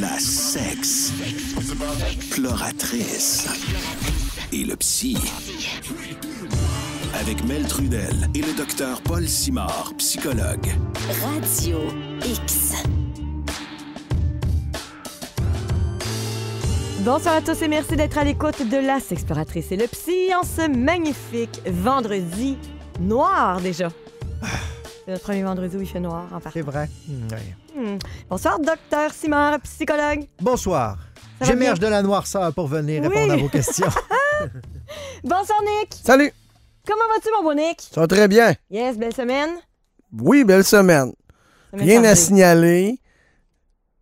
la sexe, exploratrice et le psy. Avec Mel Trudel et le docteur Paul Simard, psychologue. Radio X. Bonsoir à tous et merci d'être à l'écoute de La Exploratrice et le Psy en ce magnifique vendredi noir déjà. Ah. C'est notre premier vendredi où il fait noir en fait. C'est vrai. Mm, Hmm. Bonsoir, docteur Simard, psychologue. Bonsoir. J'émerge de la noirceur pour venir répondre à vos questions. Bonsoir, Nick. Salut. Comment vas-tu, mon beau Nick? Ça va très bien. Yes, belle semaine. Oui, belle semaine Rien à signaler.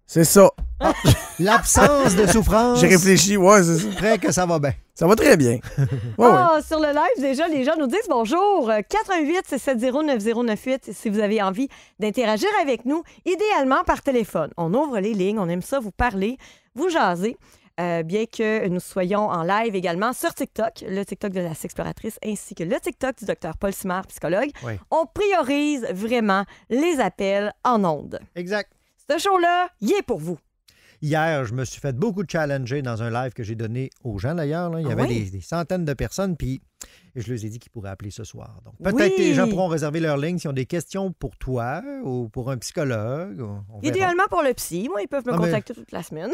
C'est ça. Ah. L'absence de souffrance. J'ai réfléchi, ouais, c'est vrai que ça va bien. Ça va très bien. ah, Sur le live, déjà, les gens nous disent bonjour. 418 euh, 709098 si vous avez envie d'interagir avec nous, idéalement par téléphone. On ouvre les lignes, on aime ça vous parler, vous jaser. Euh, bien que nous soyons en live également sur TikTok, le TikTok de la exploratrice ainsi que le TikTok du docteur Paul Simard, psychologue. On priorise vraiment les appels en ondes. Exact. Ce show-là, il est pour vous. Hier, je me suis fait beaucoup de challenger dans un live que j'ai donné aux gens d'ailleurs. Il y ah avait des, centaines de personnes, puis je leur ai dit qu'ils pourraient appeler ce soir. Donc peut-être que les gens pourront réserver leur ligne s'ils ont des questions pour toi ou pour un psychologue. Idéalement pour le psy. Moi, ils peuvent me ah, contacter toute la semaine.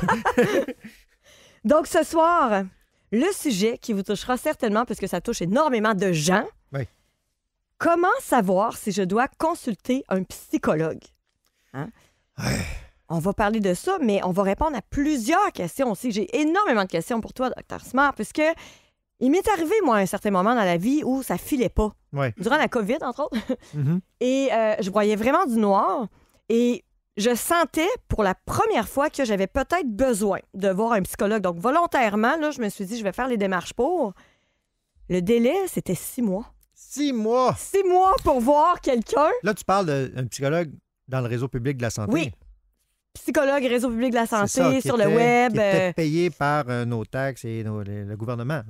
Donc ce soir, le sujet qui vous touchera certainement parce que ça touche énormément de gens. Comment savoir si je dois consulter un psychologue? Hein? On va parler de ça, mais on va répondre à plusieurs questions aussi. J'ai énormément de questions pour toi, Dr. Smart, puisque il m'est arrivé, moi, à un certain moment dans la vie où ça filait pas. Durant la COVID, entre autres. Mm-hmm. Et euh, je voyais vraiment du noir. Et je sentais pour la première fois que j'avais peut-être besoin de voir un psychologue. Donc, volontairement, là, je me suis dit, je vais faire les démarches pour. Le délai, c'était six mois. Six mois. Six mois pour voir quelqu'un. Là, tu parles d'un psychologue dans le réseau public de la santé. Oui. Psychologue, réseau public de la santé, sur le web. Euh, payé par euh, nos taxes et le gouvernement,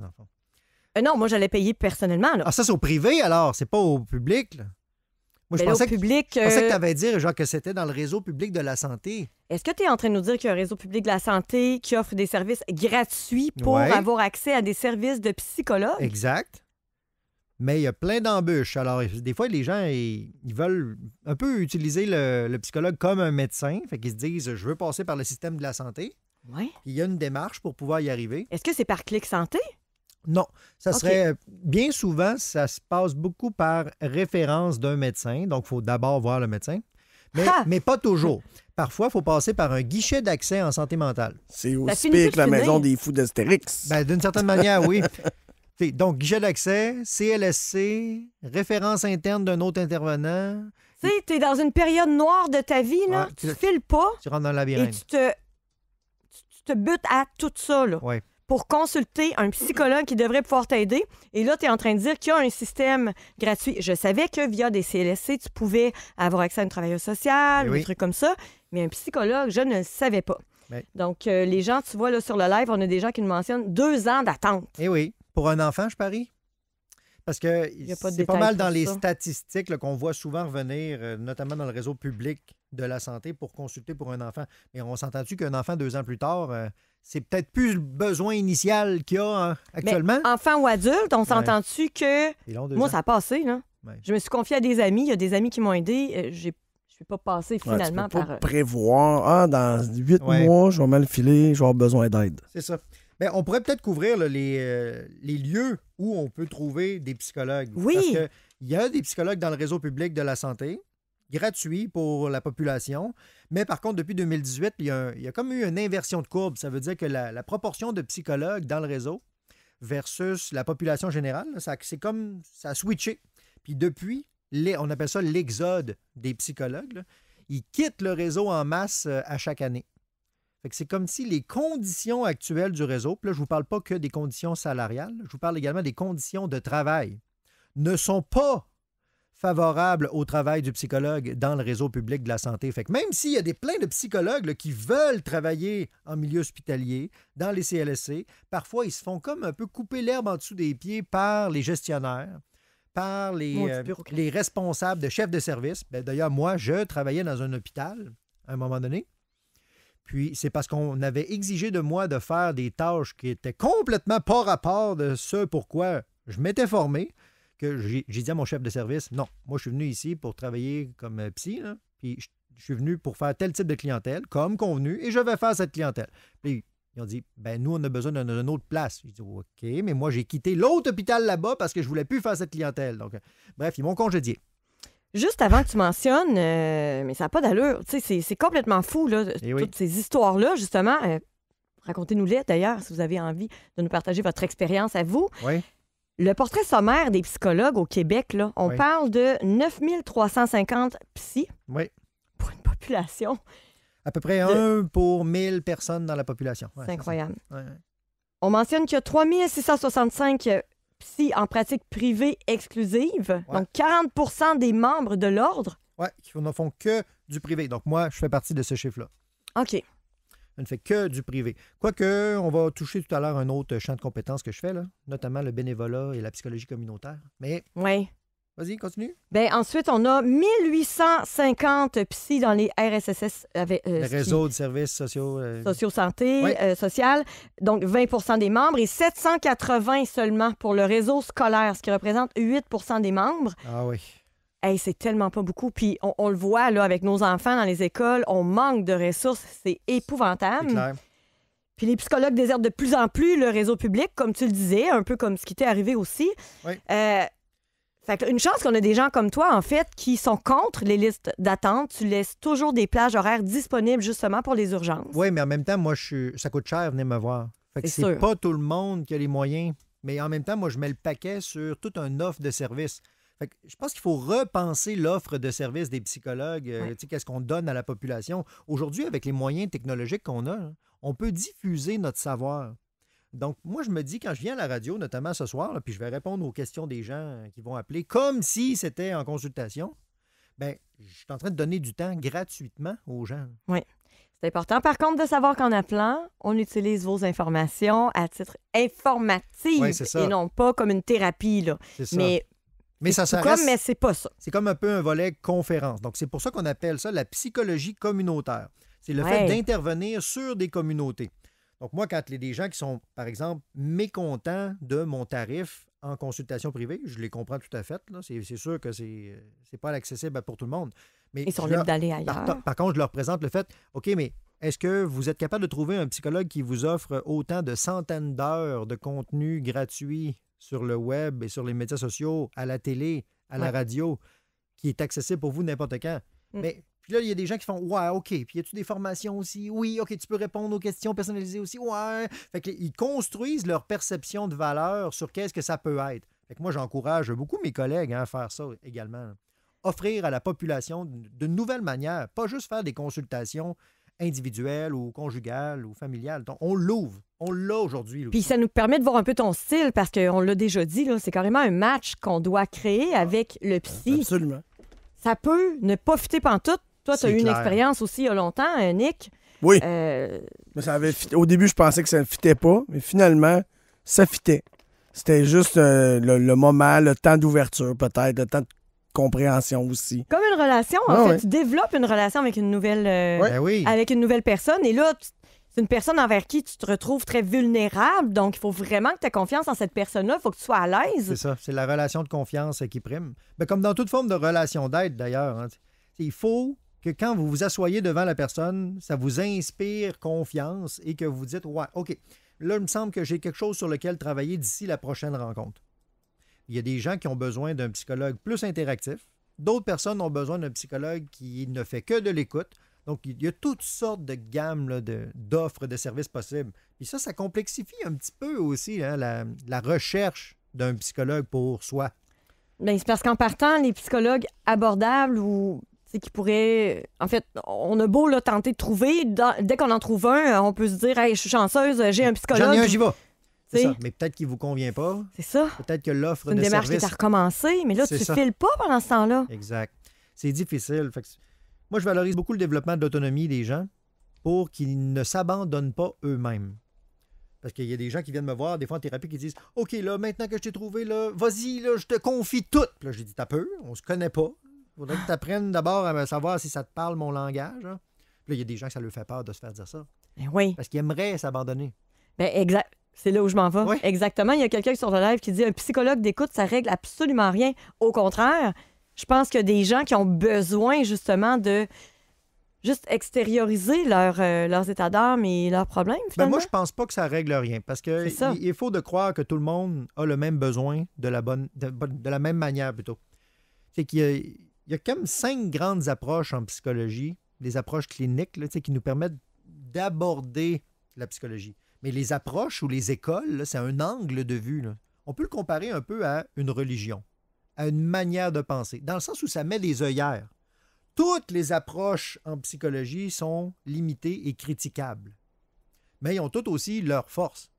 euh, non, moi, j'allais payer personnellement. Ah, ça, c'est au privé, alors. C'est pas au public. Moi, je, ben, pensais que, public, je que, tu avais dit genre, que c'était dans le réseau public de la santé. Est-ce que tu es en train de nous dire qu'il y a un réseau public de la santé qui offre des services gratuits pour avoir accès à des services de psychologue? Exact mais il y a plein d'embûches. Alors, des fois, les gens, ils, veulent un peu utiliser le, psychologue comme un médecin. Fait qu'ils se disent, je veux passer par le système de la santé. Oui. Il y a une démarche pour pouvoir y arriver. Est-ce que c'est par clic santé? Non, ça serait bien souvent, ça se passe beaucoup par référence d'un médecin. Donc, il faut d'abord voir le médecin. Mais, pas toujours. Parfois, il faut passer par un guichet d'accès en santé mentale. C'est aussi pire que la maison des fous d'Astérix. Ben, D'une certaine manière, oui. donc, j'ai d'accès, CLSC, référence interne d'un autre intervenant. Tu sais, es dans une période noire de ta vie, là. tu, files pas. Tu rentres dans le labyrinthe. Et tu te, butes à tout ça, là. Pour consulter un psychologue qui devrait pouvoir t'aider. Et là, tu es en train de dire qu'il y a un système gratuit. Je savais que via des CLSC, tu pouvais avoir accès à une travailleuse sociale, eh ou un des trucs comme ça. Mais un psychologue, je ne le savais pas. Donc, euh, les gens, tu vois, là, sur le live, on a des gens qui nous mentionnent deux ans d'attente. Eh oui pour un enfant, je parie? Parce que c'est pas mal dans les statistiques qu'on voit souvent revenir, euh, notamment dans le réseau public de la santé, pour consulter pour un enfant. Mais on s'entend-tu qu'un enfant, deux ans plus tard, euh, c'est peut-être plus le besoin initial qu'il y a hein, actuellement? enfant ou adulte, on s'entend-tu que... moi, ça a passé, là. Je me suis confié à des amis. Il y a des amis qui m'ont aidé. Euh, j'ai je suis pas passé finalement prévoir, ah, dans huit mois, je vais mal filer, je vais avoir besoin d'aide. C'est ça. Ben, on pourrait peut-être couvrir euh, les, lieux où on peut trouver des psychologues. Oui. Parce qu'il y a des psychologues dans le réseau public de la santé, gratuits pour la population. Mais par contre, depuis 2018, il y a, comme eu une inversion de courbe. Ça veut dire que la, proportion de psychologues dans le réseau versus la population générale, ça, c'est comme ça a switché. Puis depuis, on appelle ça l'exode des psychologues. ils quittent le réseau en masse euh, à chaque année c'est comme si les conditions actuelles du réseau, là je ne vous parle pas que des conditions salariales, je vous parle également des conditions de travail, ne sont pas favorables au travail du psychologue dans le réseau public de la santé. Fait que même s'il y a des pleins de psychologues qui veulent travailler en milieu hospitalier, dans les CLSC, parfois ils se font comme un peu couper l'herbe en dessous des pieds par les gestionnaires par les, euh, responsables de chefs de service. Ben, d'ailleurs, moi, je travaillais dans un hôpital à un moment donné. Puis c'est parce qu'on avait exigé de moi de faire des tâches qui étaient complètement pas rapport de ce pourquoi je m'étais formé, que j'ai dit à mon chef de service, non, moi je suis venu ici pour travailler comme euh, psy, puis je, suis venu pour faire tel type de clientèle, comme convenu, et je vais faire cette clientèle. Puis ils ont dit, ben nous on a besoin d'une autre place. J'ai dit, OK, mais moi j'ai quitté l'autre hôpital là-bas parce que je voulais plus faire cette clientèle. Donc, euh, bref, ils m'ont congédié. Juste avant que tu mentionnes, euh, mais ça n'a pas d'allure. C'est complètement fou, eh toutes ces histoires-là, justement. Euh, Racontez-nous-les, d'ailleurs, si vous avez envie de nous partager votre expérience à vous. Oui. Le portrait sommaire des psychologues au Québec, là, on parle de 9350 psy. oui. pour une population. À peu près un pour 1000 personnes dans la population. C'est incroyable. On mentionne qu'il y a 3665 si, en pratique privée exclusive. Donc, 40 des membres de l'ordre. Oui, qui ne font que du privé. Donc, moi, je fais partie de ce chiffre-là. OK. Je ne fais que du privé. Quoique, on va toucher tout à l'heure un autre champ de compétences que je fais, là, notamment le bénévolat et la psychologie communautaire. Mais. Oui. Vas-y, continue. Ben, ensuite, on a 1850 psy dans les RSSS. Euh, avec, euh, réseau de services sociaux. Euh, sociaux santé social. Donc, 20 des membres et 780 seulement pour le réseau scolaire, ce qui représente 8 des membres. Ah oui. Hey, c'est tellement pas beaucoup. Puis on, le voit là, avec nos enfants dans les écoles, on manque de ressources. C'est épouvantable. Clair. Puis les psychologues désertent de plus en plus le réseau public, comme tu le disais, un peu comme ce qui t'est arrivé aussi. Oui. Fait une chance qu'on a des gens comme toi, en fait, qui sont contre les listes d'attente. Tu laisses toujours des plages horaires disponibles justement pour les urgences. Oui, mais en même temps, moi, je suis... ça coûte cher venez me voir. Fait que c'est pas tout le monde qui a les moyens. Mais en même temps, moi, je mets le paquet sur toute une offre de services. Fait que je pense qu'il faut repenser l'offre de services des psychologues. Euh, qu'est-ce qu'on donne à la population? Aujourd'hui, avec les moyens technologiques qu'on a, on peut diffuser notre savoir. Donc, moi, je me dis, quand je viens à la radio, notamment ce soir, puis je vais répondre aux questions des gens euh, qui vont appeler comme si c'était en consultation, ben, je suis en train de donner du temps gratuitement aux gens. Oui. C'est important, par contre, de savoir qu'en appelant, on utilise vos informations à titre informatif et non pas comme une thérapie. Là. Ça. Mais, ça mais c'est pas ça. C'est comme un peu un volet conférence. Donc, c'est pour ça qu'on appelle ça la psychologie communautaire. C'est le fait d'intervenir sur des communautés. Donc, moi, quand il y a des gens qui sont, par exemple, mécontents de mon tarif en consultation privée, je les comprends tout à fait. C'est sûr que c'est n'est pas accessible pour tout le monde. Mais Ils sont libres d'aller ailleurs. Par, contre, je leur présente le fait, OK, mais est-ce que vous êtes capable de trouver un psychologue qui vous offre autant de centaines d'heures de contenu gratuit sur le web et sur les médias sociaux, à la télé, à la radio, qui est accessible pour vous n'importe quand? Mm. Mais puis là, il y a des gens qui font Ouais, OK. Puis y a-tu des formations aussi Oui, OK, tu peux répondre aux questions personnalisées aussi. Ouais. Fait qu'ils construisent leur perception de valeur sur qu'est-ce que ça peut être. Fait que moi, j'encourage beaucoup mes collègues hein, à faire ça également. Offrir à la population d'une nouvelle manière, pas juste faire des consultations individuelles ou conjugales ou familiales. Donc, on l'ouvre. On l'a aujourd'hui. Puis ça nous permet de voir un peu ton style parce qu'on l'a déjà dit, c'est carrément un match qu'on doit créer avec le psy. Absolument. Ça peut ne pas fitter pantoute, toi, tu as eu une expérience aussi il y a longtemps, euh, Nick. Oui. Euh, ça avait Au début, je pensais que ça ne fitait pas, mais finalement, ça fitait. C'était juste euh, le, moment, le temps d'ouverture, peut-être, le temps de compréhension aussi. Comme une relation, en ah fait. Tu développes une relation avec une nouvelle, ben avec une nouvelle personne. Et là, C'est une personne envers qui tu te retrouves très vulnérable, donc il faut vraiment que tu aies confiance en cette personne-là, il faut que tu sois à l'aise. C'est ça, c'est la relation de confiance qui prime. Mais ben, comme dans toute forme de relation d'aide d'ailleurs, hein, il faut que quand vous vous asseyez devant la personne, ça vous inspire confiance et que vous dites Ouais, OK, là, il me semble que j'ai quelque chose sur lequel travailler d'ici la prochaine rencontre. Il y a des gens qui ont besoin d'un psychologue plus interactif. D'autres personnes ont besoin d'un psychologue qui ne fait que de l'écoute. Donc, il y a toutes sortes de gammes d'offres de, services possibles. Et ça, ça complexifie un petit peu aussi hein, la, la recherche d'un psychologue pour soi. Bien, c'est parce qu'en partant, les psychologues abordables ou qui pourrait. En fait, on a beau là, tenter de trouver. Dès qu'on en trouve un, on peut se dire hey, je suis chanceuse, j'ai un psychologue. J'en ai un, j'y vais. C'est Mais peut-être qu'il ne vous convient pas. C'est ça. Peut-être que l'offre de une démarche qui est à recommencer, mais là, tu ne files pas pendant ce temps-là. Exact. C'est difficile. Moi, je valorise beaucoup le développement de l'autonomie des gens pour qu'ils ne s'abandonnent pas eux-mêmes. Parce qu'il y a des gens qui viennent me voir, des fois en thérapie, qui disent OK, là, maintenant que je t'ai trouvé, là, vas-y, là, je te confie tout. Puis là, j'ai dit T'as peur, on se connaît pas. Il faudrait que tu apprennes d'abord à savoir si ça te parle mon langage. Hein. là, il y a des gens que ça leur fait peur de se faire dire ça. Ben oui. Parce qu'ils aimeraient s'abandonner. Ben exact. C'est là où je m'en vais. Exactement. Il y a quelqu'un sur le live qui dit un psychologue d'écoute, ça règle absolument rien. Au contraire, je pense qu'il y a des gens qui ont besoin justement de juste extérioriser leur, euh, leurs états d'âme et leurs problèmes. Ben moi, je pense pas que ça règle rien parce que il, faut de croire que tout le monde a le même besoin de la bonne, la même manière plutôt. C'est qu'il il y a comme cinq grandes approches en psychologie, des approches cliniques qui nous permettent d'aborder la psychologie. Mais les approches ou les écoles, c'est un angle de vue. On peut le comparer un peu à une religion, à une manière de penser, dans le sens où ça met des œillères. Toutes les approches en psychologie sont limitées et critiquables, mais elles ont toutes aussi leurs forces.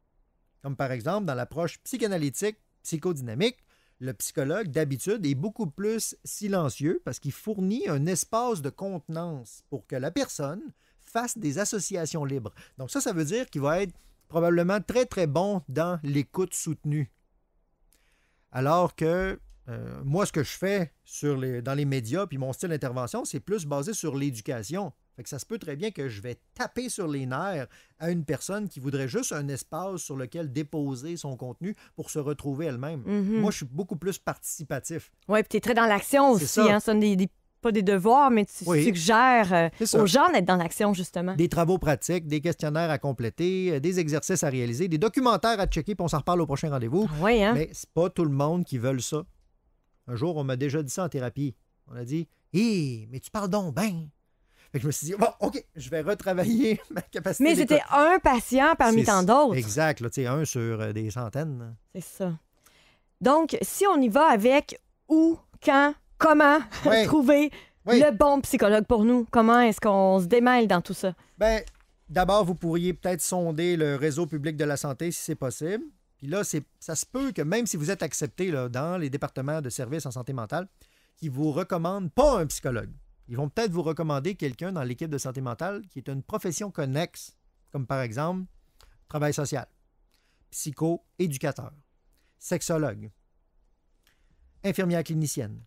Comme par exemple dans l'approche psychanalytique, psychodynamique, le psychologue, d'habitude, est beaucoup plus silencieux parce qu'il fournit un espace de contenance pour que la personne fasse des associations libres. Donc ça, ça veut dire qu'il va être probablement très, très bon dans l'écoute soutenue. Alors que euh, moi, ce que je fais dans les médias, puis mon style d'intervention, c'est plus basé sur l'éducation. Fait que ça se peut très bien que je vais taper sur les nerfs à une personne qui voudrait juste un espace sur lequel déposer son contenu pour se retrouver elle-même. Mhm. Moi, je suis beaucoup plus participatif. Oui, puis tu es très dans l'action aussi. Ce Hein, ça pas des devoirs, mais tu suggères euh, aux gens d'être dans l'action, justement. Des travaux pratiques, des questionnaires à compléter, euh, des exercices à réaliser, des documentaires à checker, puis on s'en reparle au prochain rendez-vous. Ah oui, hein? Mais c'est pas tout le monde qui veut ça. Un jour, on m'a déjà dit ça en thérapie. On a dit Hé, mais tu parles donc ben je me suis dit, bon, OK, je vais retravailler ma capacité. Mais j'étais un patient parmi tant d'autres. Exact, tu un sur euh, des centaines. C'est ça. Donc, si on y va avec où, quand, comment trouver le bon psychologue pour nous, comment est-ce qu'on se démêle dans tout ça? Bien, d'abord, vous pourriez peut-être sonder le réseau public de la santé si c'est possible. Puis là, ça se peut que même si vous êtes accepté là, dans les départements de services en santé mentale, qu'ils vous recommandent pas un psychologue. Ils vont peut-être vous recommander quelqu'un dans l'équipe de santé mentale qui est une profession connexe, comme par exemple travail social, psycho, éducateur, sexologue, infirmière clinicienne,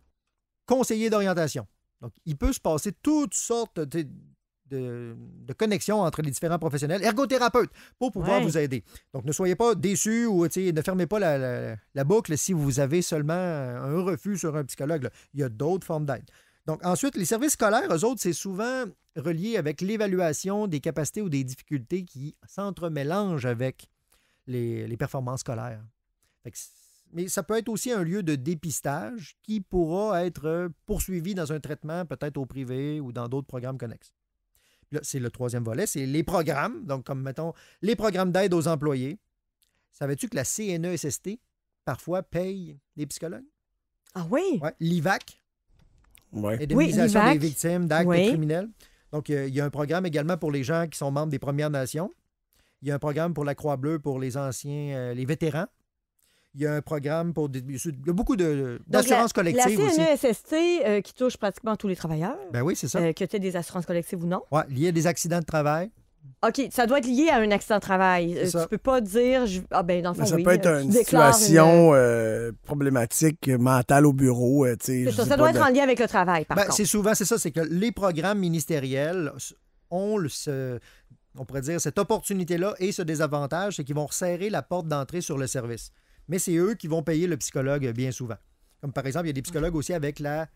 conseiller d'orientation. Donc, il peut se passer toutes sortes de, connexions entre les différents professionnels, ergothérapeutes, pour pouvoir vous aider. Donc, ne soyez pas déçus ou ne fermez pas la, boucle si vous avez seulement un refus sur un psychologue. Il y a d'autres formes d'aide. Donc, ensuite, les services scolaires, eux autres, c'est souvent relié avec l'évaluation des capacités ou des difficultés qui s'entremélangent avec les, performances scolaires. mais ça peut être aussi un lieu de dépistage qui pourra être euh, poursuivi dans un traitement peut-être au privé ou dans d'autres programmes connexes. Là, C'est le troisième volet, c'est les programmes. Donc, comme mettons, les programmes d'aide aux employés. Savais-tu que la CNESST, parfois, paye les psychologues? Ah oui? Ouais, L'IVAC, oui. oui, des victimes d'actes criminels. Donc, il y, a un programme également pour les gens qui sont membres des Premières Nations. Il y a un programme pour la Croix-Bleue pour les anciens, euh, les vétérans. Il y a un programme pour. il y a beaucoup d'assurances collectives la CNESST, euh, qui touche pratiquement tous les travailleurs. Ben oui, c'est ça. Euh, que tu aies des assurances collectives ou non. Oui, lié à des accidents de travail. OK, ça doit être lié à un accident de travail. Tu euh, tu peux pas dire. Je... Ah, ben, dans ben, ça peut être euh, une situation euh, problématique mentale au bureau. ça, ça doit être en lien avec le travail, par ben, contre. C'est souvent, c'est ça, c'est que les programmes ministériels ont ce, on pourrait dire, cette opportunité-là et ce désavantage, c'est qu'ils vont resserrer la porte d'entrée sur le service. Mais c'est eux qui vont payer le psychologue bien souvent. Comme par exemple, il y a des psychologues aussi avec la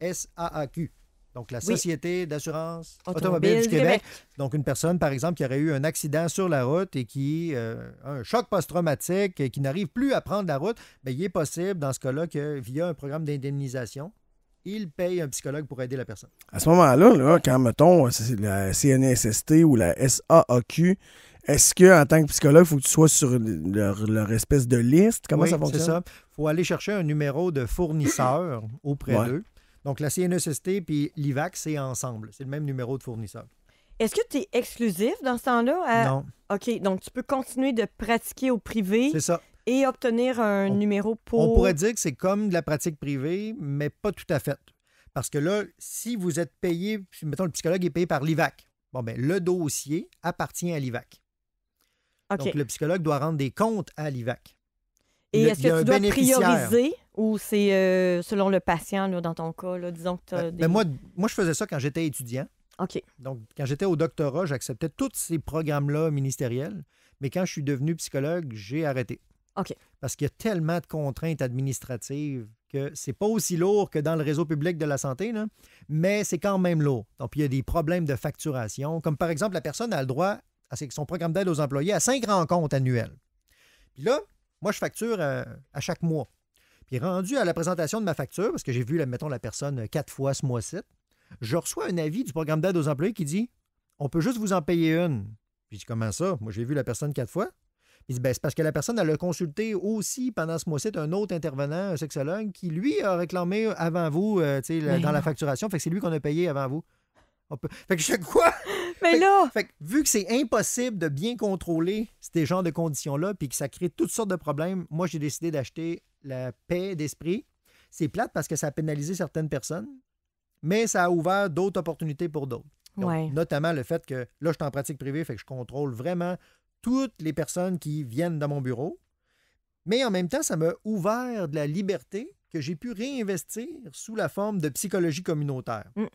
SAAQ, donc, la Société d'assurance automobile, du, Québec. Donc, une personne, par exemple, qui aurait eu un accident sur la route et qui euh, a un choc post-traumatique et qui n'arrive plus à prendre la route, bien, il est possible, dans ce cas-là, que via un programme d'indemnisation, il paye un psychologue pour aider la personne. À ce moment-là, quand, mettons, euh, la CNSST ou la SAAQ est-ce qu'en tant que psychologue, il faut que tu sois sur leur, espèce de liste? Comment ça fonctionne? C'est ça. Il faut aller chercher un numéro de fournisseur auprès d'eux. Donc, la CNSST e puis l'IVAC, c'est ensemble. C'est le même numéro de fournisseur. Est-ce que tu es exclusif dans ce temps-là? Non. OK, donc tu peux continuer de pratiquer au privé. Et obtenir un numéro pour... On pourrait dire que c'est comme de la pratique privée, mais pas tout à fait. Parce que là, si vous êtes payé, mettons, le psychologue est payé par l'IVAC, bon, ben, le dossier appartient à l'IVAC. OK. Donc, le psychologue doit rendre des comptes à l'IVAC. Et est-ce que tu dois prioriser ou c'est euh, selon le patient, dans ton cas, disons que tu as euh, des... Ben, moi, moi, je faisais ça quand j'étais étudiant. OK. Donc, quand j'étais au doctorat, j'acceptais tous ces programmes-là ministériels. Mais quand je suis devenu psychologue, j'ai arrêté. OK. Parce qu'il y a tellement de contraintes administratives que c'est pas aussi lourd que dans le réseau public de la santé, mais c'est quand même lourd. Donc, il y a des problèmes de facturation. Comme par exemple, la personne a le droit à son programme d'aide aux employés à cinq rencontres annuelles. Puis là, moi, je facture euh, à chaque mois. Puis rendu à la présentation de ma facture, parce que j'ai vu, mettons, la personne quatre fois ce mois-ci, je reçois un avis du programme d'aide aux employés qui dit On peut juste vous en payer une. Puis je dis Comment ça Moi, j'ai vu la personne quatre fois. Il dit ben, C'est parce que la personne, elle a consulté aussi pendant ce mois-ci un autre intervenant, un sexologue, qui lui a réclamé avant vous euh, tu sais, dans la facturation. Fait que c'est lui qu'on a payé avant vous. On Fait que je fais quoi mais là. vu que c'est impossible de bien contrôler ces genres de conditions-là, puis que ça crée toutes sortes de problèmes, moi, j'ai décidé d'acheter la paix d'esprit. C'est plate parce que ça a pénalisé certaines personnes, mais ça a ouvert d'autres opportunités pour d'autres. Notamment le fait que là, je suis en pratique privée, fait que je contrôle vraiment toutes les personnes qui viennent dans mon bureau. Mais en même temps, ça m'a ouvert de la liberté que j'ai pu réinvestir sous la forme de psychologie communautaire. Mm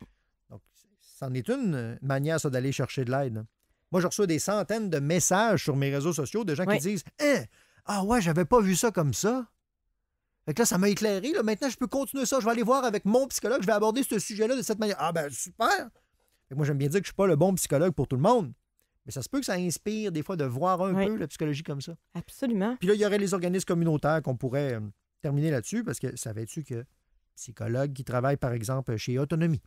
c'en est une euh, manière, ça, d'aller chercher de l'aide. Moi, je reçois des centaines de messages sur mes réseaux sociaux de gens qui disent eh, Ah ouais, j'avais pas vu ça comme ça. Et là, ça m'a éclairé. Là. Maintenant, je peux continuer ça. Je vais aller voir avec mon psychologue. Je vais aborder ce sujet-là de cette manière. Ah ben, super! moi, j'aime bien dire que je suis pas le bon psychologue pour tout le monde. Mais ça se peut que ça inspire des fois de voir un peu la psychologie comme ça. Absolument. Puis là, il y aurait les organismes communautaires qu'on pourrait euh, terminer là-dessus parce que savais-tu que psychologues qui travaillent, par exemple, chez Autonomie,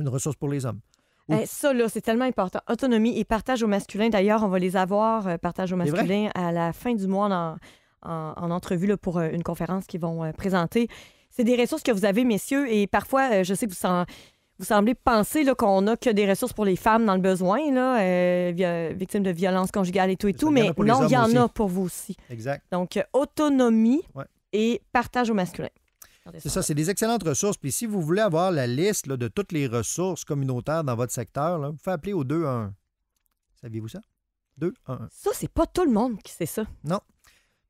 une ressource pour les hommes. Eh, ça, c'est tellement important. Autonomie et partage au masculin. D'ailleurs, on va les avoir, euh, partage au masculin, à la fin du mois en, entrevue là, pour euh, une conférence qu'ils vont euh, présenter. C'est des ressources que vous avez, messieurs, et parfois, je sais que vous, semblez penser qu'on n'a que des ressources pour les femmes dans le besoin, là, victimes de violences conjugales et tout et tout, mais non, il y en, a pour, vous aussi. Exact. Donc, autonomie et partage au masculin. C'est ça, c'est des excellentes ressources. Puis si vous voulez avoir la liste de toutes les ressources communautaires dans votre secteur, vous pouvez appeler au 1. Saviez-vous ça? 2 1. Ça, c'est pas tout le monde qui sait ça. Non.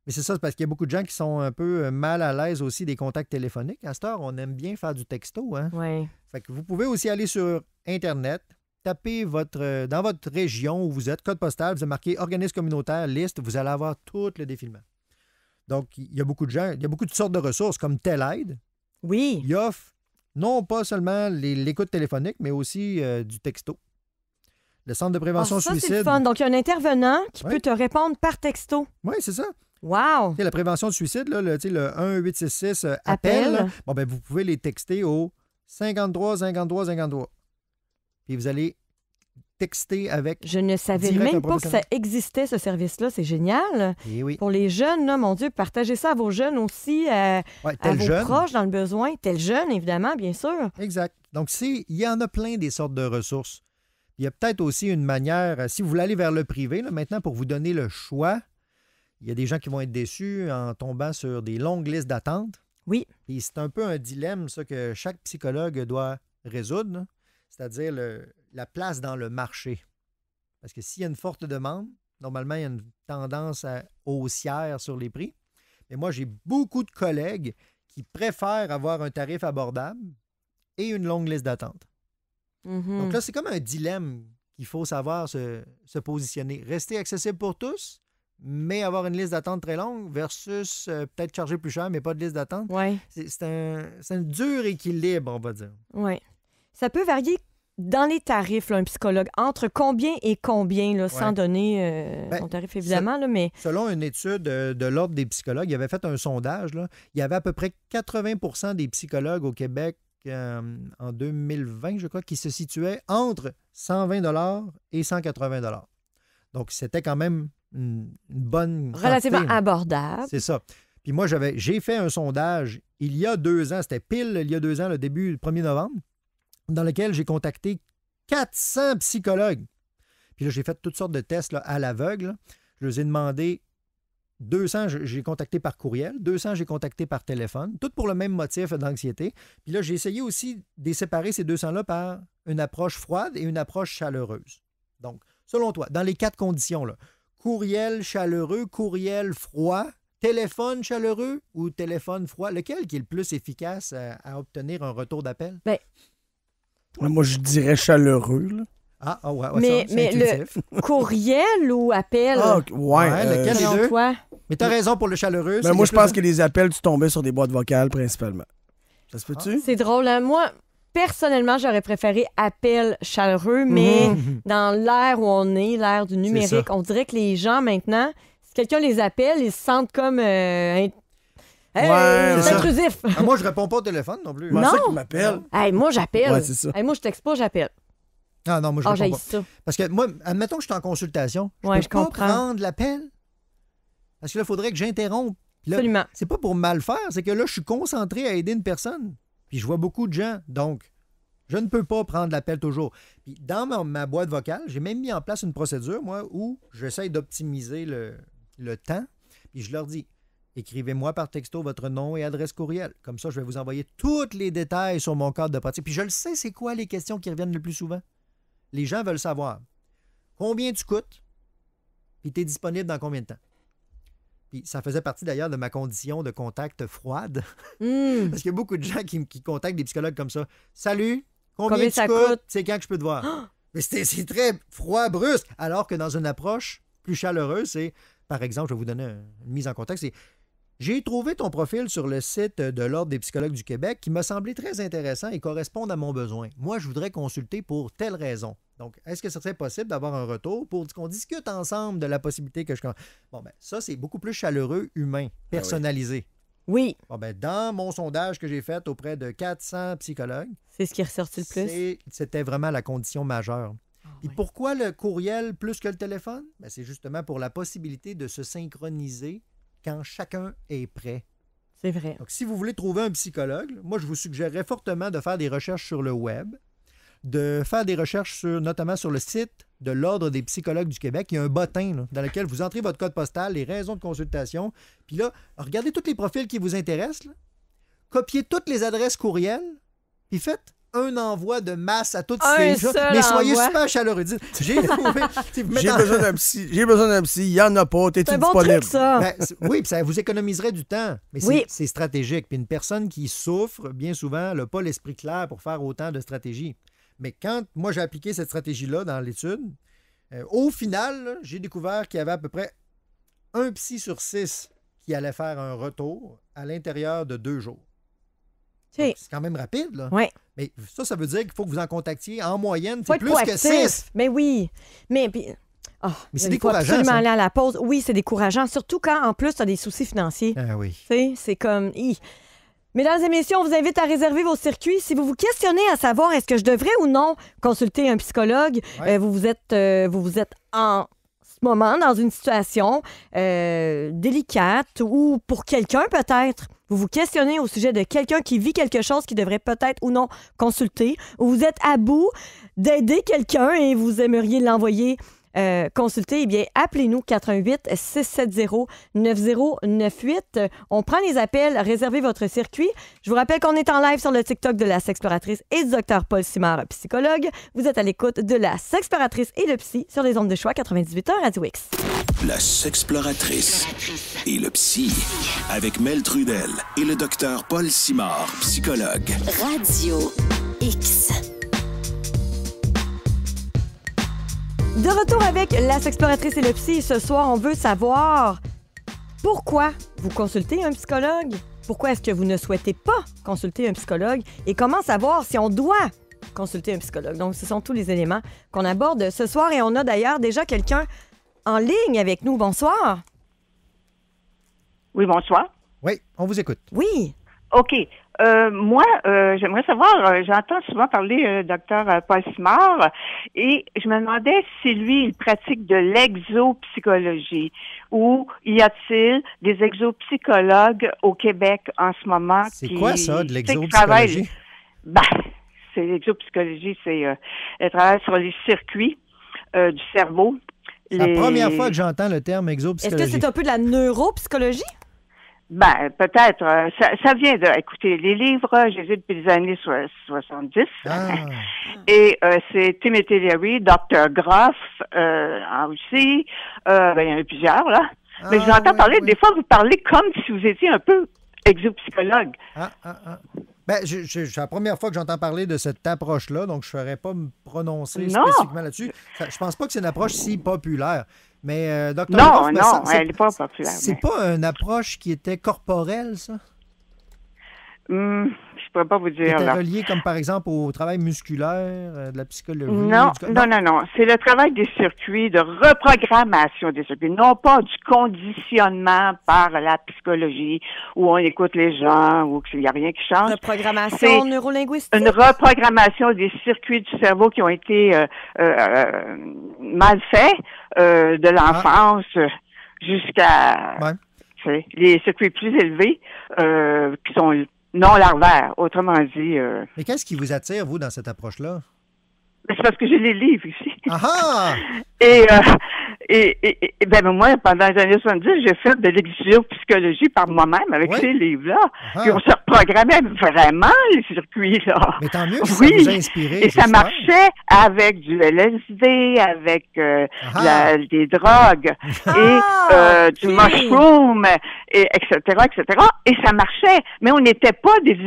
Mais c'est ça, parce qu'il y a beaucoup de gens qui sont un peu euh, mal à l'aise aussi des contacts téléphoniques. À cette heure, on aime bien faire du texto. Hein. Oui. Fait que vous pouvez aussi aller sur Internet, taper votre, euh, dans votre région où vous êtes, code postal, vous avez marqué organisme communautaire, liste, vous allez avoir tout le défilement. Donc, il y a beaucoup de gens, il y a beaucoup de sortes de ressources comme tel Oui. Il non pas seulement l'écoute téléphonique, mais aussi euh, du texto. Le centre de prévention ah, suicide. Donc, il y a un intervenant qui peut te répondre par texto. Oui, c'est ça. Wow! c'est la prévention de suicide, le, le 1 866 euh, appel, appel. Bon, ben, vous pouvez les texter au 53 53 53. Puis vous allez je ne savais même pas que ça existait, ce service-là. C'est génial. Eh pour les jeunes, mon Dieu, partagez ça à vos jeunes aussi, euh, à, vos proches dans le besoin. Tel jeune, évidemment, bien sûr. Exact. Donc, il y en a plein des sortes de ressources. Il y a peut-être aussi une manière, euh, si vous voulez aller vers le privé, maintenant, pour vous donner le choix, il y a des gens qui vont être déçus en tombant sur des longues listes d'attente. Oui. Et c'est un peu un dilemme, ça, que chaque psychologue doit résoudre c'est-à-dire la place dans le marché. Parce que s'il y a une forte demande, normalement, il y a une tendance haussière sur les prix. Mais moi, j'ai beaucoup de collègues qui préfèrent avoir un tarif abordable et une longue liste d'attente. Mm-hmm. Donc là, c'est comme un dilemme qu'il faut savoir se, positionner. Rester accessible pour tous, mais avoir une liste d'attente très longue versus euh, peut-être charger plus cher, mais pas de liste d'attente. Ouais. C'est un, un, dur équilibre, on va dire. Oui. Ça peut varier dans les tarifs, un psychologue, entre combien et combien, là, sans donner euh, ben, son tarif, évidemment, mais... Selon une étude euh, de, l'Ordre des psychologues, il avait fait un sondage, là, il y avait à peu près 80 des psychologues au Québec euh, en 2020, je crois, qui se situaient entre 120 et 180 Donc, c'était quand même une, bonne... Relativement abordable. C'est ça. Puis moi, j'ai fait un sondage il y a deux ans, c'était pile il y a deux ans, le début, du 1er novembre dans lequel j'ai contacté 400 psychologues. Puis là, j'ai fait toutes sortes de tests à l'aveugle. Je les ai demandé 200, j'ai contacté par courriel, 200, j'ai contacté par téléphone, tout pour le même motif d'anxiété. Puis là, j'ai essayé aussi de séparer ces 200-là par une approche froide et une approche chaleureuse. Donc, selon toi, dans les quatre conditions courriel chaleureux, courriel froid, téléphone chaleureux ou téléphone froid, lequel qui est le plus efficace à, obtenir un retour d'appel? Bien, moi, je dirais chaleureux. Ah, ah, ouais, ouais, mais, ça, mais le courriel ou appel? Ah, ouais, lequel euh, des deux? Toi? Mais t'as raison pour le chaleureux. mais ben, moi, je pense que les appels, tu tombais sur des boîtes vocales principalement. Ça se peut-tu? C'est drôle. Hein? Moi, personnellement, j'aurais préféré appel chaleureux, mhm. mais dans l'ère où on est, l'ère du numérique, on dirait que les gens maintenant, si quelqu'un les appelle, ils se sentent comme euh, Hey, c'est intrusif. Ah, moi, je réponds pas au téléphone non plus. Non. Hey, moi, j'appelle. Ouais, moi, je texte j'appelle. Ah non, moi, je ne ah, réponds pas. Parce que moi, admettons que je suis en consultation. Je peux je pas comprends. prendre l'appel. Parce que là, il faudrait que j'interrompe. Absolument. C'est pas pour mal faire, c'est que là, je suis concentré à aider une personne. Puis je vois beaucoup de gens. Donc, je ne peux pas prendre l'appel toujours. Puis dans ma, boîte vocale, j'ai même mis en place une procédure, moi, où j'essaie d'optimiser le, le temps. Puis je leur dis Écrivez-moi par texto votre nom et adresse courriel. Comme ça, je vais vous envoyer tous les détails sur mon cadre de pratique. Puis je le sais, c'est quoi les questions qui reviennent le plus souvent? Les gens veulent savoir combien tu coûtes, puis tu es disponible dans combien de temps. Puis ça faisait partie d'ailleurs de ma condition de contact froide. Hmm. Parce qu'il y a beaucoup de gens qui, contactent des psychologues comme ça. Salut, combien, tu coûtes? C'est quand que je peux te voir? Mais c'est très froid, brusque. Alors que dans une approche plus chaleureuse, c'est, par exemple, je vais vous donner une mise en contact, c'est j'ai trouvé ton profil sur le site de l'Ordre des psychologues du Québec qui m'a semblé très intéressant et correspond à mon besoin. Moi, je voudrais consulter pour telle raison. Donc, est-ce que ce serait possible d'avoir un retour pour qu'on discute ensemble de la possibilité que je... Bon, ben, ça, c'est beaucoup plus chaleureux, humain, ah personnalisé. oui. Bon, ben, dans mon sondage que j'ai fait auprès de 400 psychologues... C'est ce qui est ressorti le plus? C'était vraiment la condition majeure. Ah et pourquoi le courriel plus que le téléphone? Ben, c'est justement pour la possibilité de se synchroniser quand chacun est prêt. C'est vrai. Donc, si vous voulez trouver un psychologue, moi, je vous suggérerais fortement de faire des recherches sur le web, de faire des recherches sur, notamment sur le site de l'Ordre des psychologues du Québec. Il y a un bottin dans lequel vous entrez votre code postal, les raisons de consultation. Puis là, regardez tous les profils qui vous intéressent. Copiez toutes les adresses courriel. Puis faites un envoi de masse à toutes ces gens. Mais soyez super chaleureux. J'ai besoin d'un psy. J'ai besoin d'un psy. Il n'y en a pas. T'es pas bon ben, oui, puis ça vous économiserait du temps. Mais c'est stratégique. Puis une personne qui souffre, bien souvent, n'a pas l'esprit clair pour faire autant de stratégies. Mais quand moi j'ai appliqué cette stratégie-là dans l'étude, euh, au final, j'ai découvert qu'il y avait à peu près un psy sur six qui allait faire un retour à l'intérieur de deux jours. C'est quand même rapide, là. Mais ça, ça veut dire qu'il faut que vous en contactiez en moyenne, c'est plus que 6. Mais oui. Mais puis. Ah, mais c'est décourageant. Absolument aller à la pause. Oui, c'est décourageant. Surtout quand, en plus, tu as des soucis financiers. Ah oui. C'est comme. Mesdames et messieurs, on vous invite à réserver vos circuits. Si vous vous questionnez à savoir est-ce que je devrais ou non consulter un psychologue, euh, vous, vous, êtes, euh, vous vous êtes en ce moment dans une situation euh, délicate ou pour quelqu'un peut-être vous vous questionnez au sujet de quelqu'un qui vit quelque chose qui devrait peut-être ou non consulter, ou vous êtes à bout d'aider quelqu'un et vous aimeriez l'envoyer euh, consultez consulter, eh bien, appelez-nous 88 670 9098. On prend les appels, réservez votre circuit. Je vous rappelle qu'on est en live sur le TikTok de la sexploratrice et du docteur Paul Simard, psychologue. Vous êtes à l'écoute de la sexploratrice et le psy sur les ondes de choix 98 h Radio X. La sexploratrice et le psy avec Mel Trudel et le docteur Paul Simard, psychologue. Radio X. De retour avec la exploratrice et le psy, ce soir, on veut savoir pourquoi vous consultez un psychologue, pourquoi est-ce que vous ne souhaitez pas consulter un psychologue et comment savoir si on doit consulter un psychologue. Donc, ce sont tous les éléments qu'on aborde ce soir et on a d'ailleurs déjà quelqu'un en ligne avec nous. Bonsoir. Oui, bonsoir. Oui, on vous écoute. Oui. OK. Euh, moi, euh, j'aimerais savoir, euh, j'entends souvent parler docteur Paul Simard, et je me demandais si lui, il pratique de l'exopsychologie ou y a-t-il des exopsychologues au Québec en ce moment? C'est quoi ça, de l'exopsychologie? Ben, c'est l'exopsychologie, c'est le travail sur les circuits du cerveau. C'est la première fois que j'entends le terme exopsychologie. Est-ce que c'est un peu de la neuropsychologie? Ben, peut-être. Euh, ça, vient de. Écoutez, les livres, j'ai depuis les années 70. Ah. Et euh, c'est Timothy Leary, Dr. Groff, en euh, Russie. Ah ben, il y en a plusieurs, là. Mais j'entends ah, parler, des fois, vous parlez comme si vous étiez un peu exopsychologue. psychologue. Ben, c'est la première fois que j'entends parler de cette approche-là, donc je ne ferais pas me prononcer spécifiquement là-dessus. Je pense pas que c'est une approche si populaire. Mais, euh, Dr. Non, non, elle n'est pas populaire. C'est pas une approche qui était corporelle, ça? Hmm, je ne pourrais pas vous dire. C'est relié comme par exemple au travail musculaire, euh, de la psychologie? Non, non, non, non. C'est le travail des circuits, de reprogrammation des circuits, non pas du conditionnement par la psychologie où on écoute les gens ou qu'il n'y a rien qui change. programmation neurolinguistique? Une reprogrammation des circuits du cerveau qui ont été euh, euh, mal faits de l'enfance jusqu'à... Les circuits plus élevés qui sont non l'envers. autrement dit. Euh, Mais qu'est-ce qui vous attire, vous, dans cette approche-là? Ben, c'est parce que j'ai les livres ici. Euh, et, et, ben moi, pendant les années 70, j'ai fait de psychologie par moi-même avec ces livres-là. on se reprogrammait vraiment les circuits-là. oui. Et ça marchait avec du LSD, avec euh, des drogues et euh, du mushroom, et, etc., etc. Et ça marchait. Mais on n'était pas des...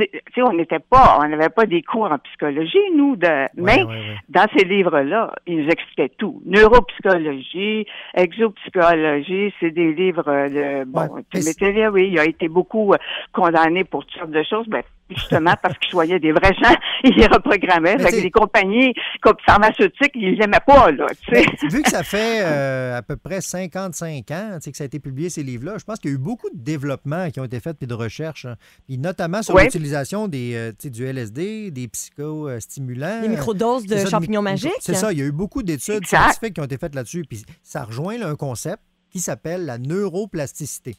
on n'était pas... On n'avait pas des cours en psychologie, nous. mais dans ces livres-là, ils nous expliquait tout. Neuropsychologie, exopsychologie, c'est des livres, euh, de bon, ah oui, il a été beaucoup condamné pour toutes sortes de choses, mais justement parce qu'ils soyaient des vrais gens ils les reprogrammaient. des compagnies pharmaceutiques, ils les aimaient pas. Là, vu que ça fait euh, à peu près 55 ans que ça a été publié, ces livres-là, je pense qu'il y a eu beaucoup de développements qui ont été faits et de recherches, hein. notamment sur l'utilisation euh, du LSD, des psychostimulants. Des microdoses de champignons magiques. C'est ça, il y a eu beaucoup d'études scientifiques qui ont été faites là-dessus. Puis ça rejoint un concept qui s'appelle la neuroplasticité.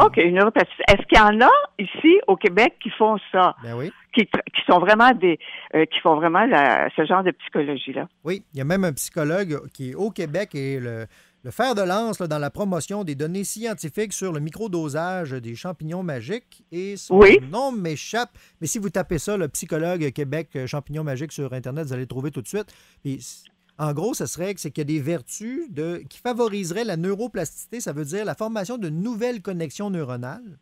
OK, une neuropathie. Est-ce qu'il y en a ici au Québec qui font ça? Ben oui. Qui, sont vraiment des euh, qui font vraiment ce genre de psychologie-là. Oui, il y a même un psychologue qui est au Québec et le, le fer de lance dans la promotion des données scientifiques sur le microdosage des champignons magiques et son nom m'échappe. Mais si vous tapez ça, le psychologue Québec euh, champignons magiques sur Internet, vous allez le trouver tout de suite. Puis en gros, ce serait que c'est qu'il y a des vertus qui favoriseraient la neuroplasticité, ça veut dire la formation de nouvelles connexions neuronales.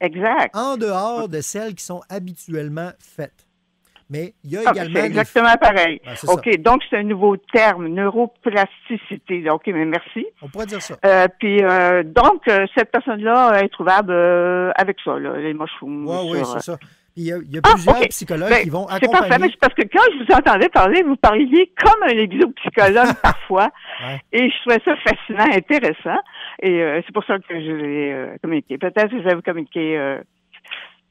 Exact. En dehors de celles qui sont habituellement faites. Mais il y a ah, également. C'est exactement pareil. OK, donc c'est un nouveau terme, neuroplasticité. OK, mais merci. On pourrait dire ça. Euh, puis, euh, donc, euh, cette personne-là est trouvable avec ça, les mushrooms. oui, oui, c'est ça. Il y a, ah, plusieurs psychologues ben, qui vont accompagner. Parfait, parce que quand je vous entendais parler, vous parliez comme un exopsychologue parfois. Et je trouvais ça fascinant, intéressant. Et euh, c'est pour ça que je vais euh, communiquer. Peut-être que je vais vous communiquer. Euh, hein.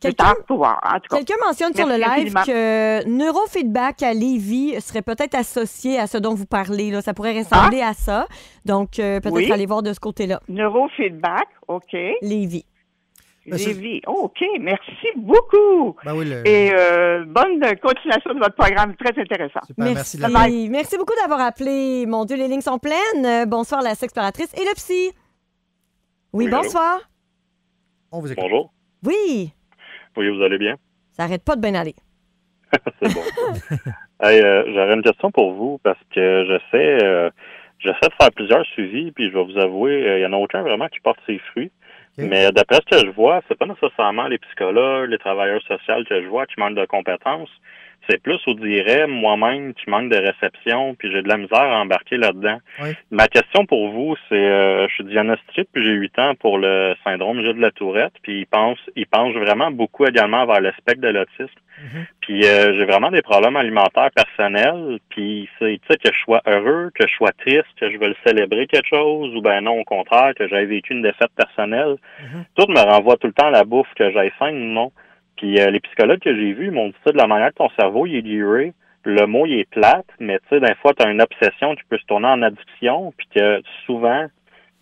Quelqu'un mentionne sur le live que neurofeedback à Lévis serait peut-être associé à ce dont vous parlez. Là. Ça pourrait ressembler ah. à ça. Donc, euh, peut-être aller voir de ce côté-là. Neurofeedback, OK. Lévis. Ben, OK, merci beaucoup. Ben et euh, bonne continuation de votre programme, très intéressant. merci, merci, beaucoup d'avoir appelé. Mon Dieu, les lignes sont pleines. Euh, bonsoir, la sexploratrice et le psy. Oui, bonsoir. On vous écoute. Bonjour. Oui. Oui, vous allez bien? Ça n'arrête pas de bien aller. C'est bon. Euh, j'aurais une question pour vous parce que je sais, je j'essaie de faire plusieurs suivis, puis je vais vous avouer, il n'y en a aucun vraiment qui porte ses fruits. Mais d'après ce que je vois, c'est pas nécessairement les psychologues, les travailleurs sociaux que je vois qui manquent de compétences c'est plus, on dirait, moi-même qui manque de réception, puis j'ai de la misère à embarquer là-dedans. Ma question pour vous, c'est, euh, je suis diagnostiqué, puis j'ai huit ans pour le syndrome j'ai de la Tourette, puis il pense, il penche vraiment beaucoup également vers l'aspect de l'autisme. Mhm. Puis euh, j'ai vraiment des problèmes alimentaires personnels, puis c'est, tu que je sois heureux, que je sois triste, que je veux le célébrer quelque chose, ou ben non, au contraire, que j'ai vécu une défaite personnelle. Mhm. Tout me renvoie tout le temps à la bouffe, que j'ai faim ou non. Puis euh, les psychologues que j'ai vus m'ont dit ça de la manière que ton cerveau il est duré, Le mot il est plate, mais tu sais, des fois, tu as une obsession tu peux se tourner en addiction, puis que souvent,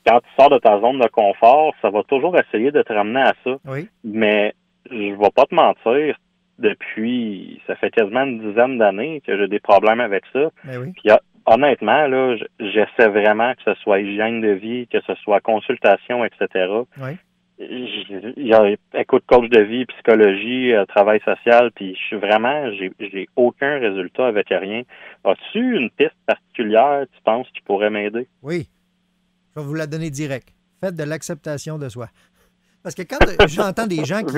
quand tu sors de ta zone de confort, ça va toujours essayer de te ramener à ça. Oui. Mais je vais pas te mentir, depuis ça fait quasiment une dizaine d'années que j'ai des problèmes avec ça. Ben oui. Puis honnêtement, là, j'essaie vraiment que ce soit hygiène de vie, que ce soit consultation, etc. Oui. Y écoute coach de vie, psychologie, euh, travail social, puis je suis vraiment, j'ai aucun résultat avec rien. As-tu une piste particulière, tu penses, qui pourrait m'aider? Oui. Je vais vous la donner direct. Faites de l'acceptation de soi. Parce que quand j'entends des gens qui,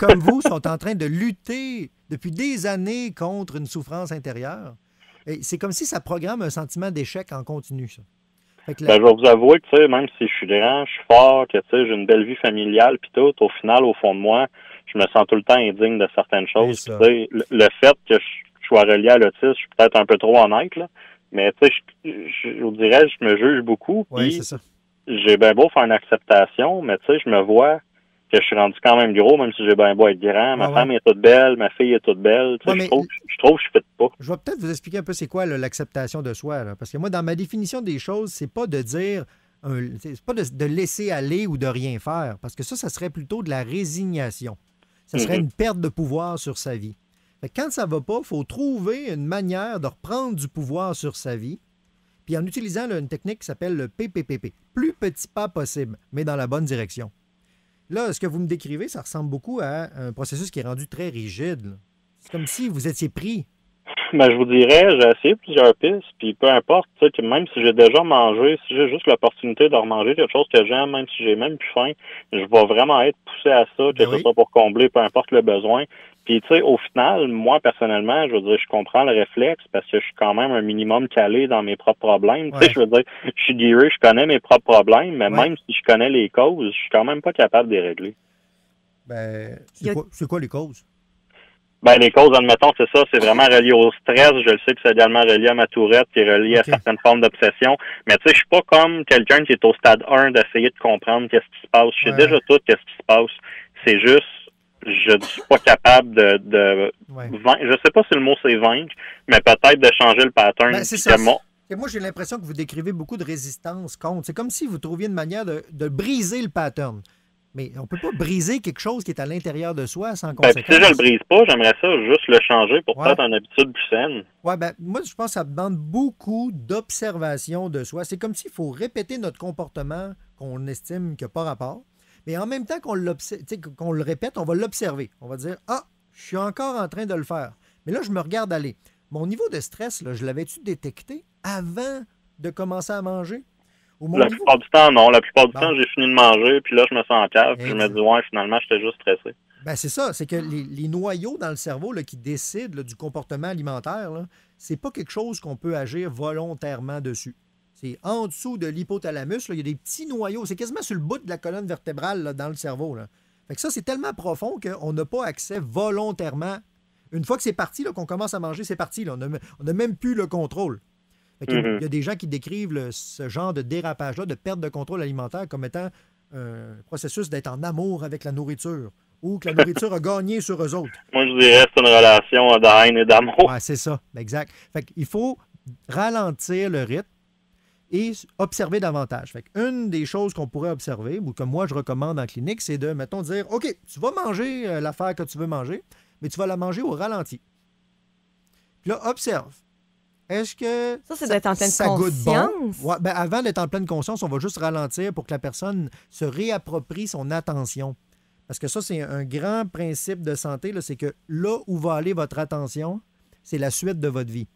comme vous, sont en train de lutter depuis des années contre une souffrance intérieure, c'est comme si ça programme un sentiment d'échec en continu, ça. Ben, je vais vous avouer que, même si je suis grand, je suis fort, que, j'ai une belle vie familiale, puis tout, au final, au fond de moi, je me sens tout le temps indigne de certaines choses. le, fait que je, sois relié à l'autisme, je suis peut-être un peu trop honnête, là, mais, tu sais, je, vous dirais, je me juge beaucoup. Oui, J'ai bien beau faire une acceptation, mais, tu je me vois je suis rendu quand même gros, même si j'ai bien beau être grand. Ma ah femme est toute belle, ma fille est toute belle. je, trouve, que je ne pas. Je vais peut-être vous expliquer un peu c'est quoi l'acceptation de soi. Parce que moi, dans ma définition des choses, c'est pas de dire. C'est pas de, laisser aller ou de rien faire, parce que ça, ça serait plutôt de la résignation. Ça serait mhm. une perte de pouvoir sur sa vie. quand ça ne va pas, il faut trouver une manière de reprendre du pouvoir sur sa vie, puis en utilisant une technique qui s'appelle le PPPP. Plus petit pas possible, mais dans la bonne direction. Là, ce que vous me décrivez, ça ressemble beaucoup à un processus qui est rendu très rigide. C'est comme si vous étiez pris. Ben, je vous dirais, j'ai essayé plusieurs pistes, puis peu importe, que même si j'ai déjà mangé, si j'ai juste l'opportunité de remanger quelque chose que j'aime, même si j'ai même plus faim, je vais vraiment être poussé à ça, que ben pour combler, peu importe le besoin. Puis, tu sais, au final, moi, personnellement, je veux dire, je comprends le réflexe parce que je suis quand même un minimum calé dans mes propres problèmes. Tu sais, je veux dire, je suis guéri, je connais mes propres problèmes, mais même si je connais les causes, je suis quand même pas capable de les régler. Ben, c'est quoi, les causes? Ben, les causes, admettons, c'est ça, c'est vraiment relié au stress. Je le sais que c'est également relié à ma tourette, qui est relié à certaines formes d'obsession. Mais tu sais, je suis pas comme quelqu'un qui est au stade 1 d'essayer de comprendre qu'est-ce qui se passe. Je sais déjà tout qu'est-ce qui se passe. C'est juste, je ne suis pas capable de, de Je sais pas si le mot c'est vaincre, mais peut-être de changer le pattern. Ben, c'est ça. moi, j'ai l'impression que vous décrivez beaucoup de résistance contre. C'est comme si vous trouviez une manière de, briser le pattern. Mais on ne peut pas briser quelque chose qui est à l'intérieur de soi sans ben, si je ne le brise pas, j'aimerais ça juste le changer pour faire habitude plus saine. Oui, ben, moi, je pense que ça demande beaucoup d'observation de soi. C'est comme s'il faut répéter notre comportement qu'on estime qu'il n'y pas rapport. Mais en même temps qu'on qu'on le répète, on va l'observer. On va dire Ah, je suis encore en train de le faire. Mais là, je me regarde aller. Mon niveau de stress, je l'avais-tu détecté avant de commencer à manger? La plupart du temps, non. La plupart du temps, j'ai fini de manger, puis là, je me sens en cave, puis je me dis, ouais, finalement, j'étais juste stressé. Ben, c'est ça. C'est que les, noyaux dans le cerveau qui décident du comportement alimentaire, c'est pas quelque chose qu'on peut agir volontairement dessus. C'est en dessous de l'hypothalamus. il y a des petits noyaux. C'est quasiment sur le bout de la colonne vertébrale dans le cerveau. Là. Fait que ça, c'est tellement profond qu'on n'a pas accès volontairement. Une fois que c'est parti, qu'on commence à manger, c'est parti. On n'a même plus le contrôle. Mm-hmm. Il y a des gens qui décrivent ce genre de dérapage-là, de perte de contrôle alimentaire comme étant un processus d'être en amour avec la nourriture ou que la nourriture a gagné sur eux autres. Moi, je dirais c'est une relation d'haine et d'amour. Oui, c'est ça, exact. il faut ralentir le rythme et observer davantage. Fait une des choses qu'on pourrait observer, ou que moi je recommande en clinique, c'est de, mettons, dire OK, tu vas manger euh, l'affaire que tu veux manger, mais tu vas la manger au ralenti. Puis là, observe. Est-ce que. Ça, c'est d'être en pleine conscience. Ben, avant d'être en pleine conscience, on va juste ralentir pour que la personne se réapproprie son attention. Parce que ça, c'est un grand principe de santé, c'est que là où va aller votre attention, c'est la suite de votre vie.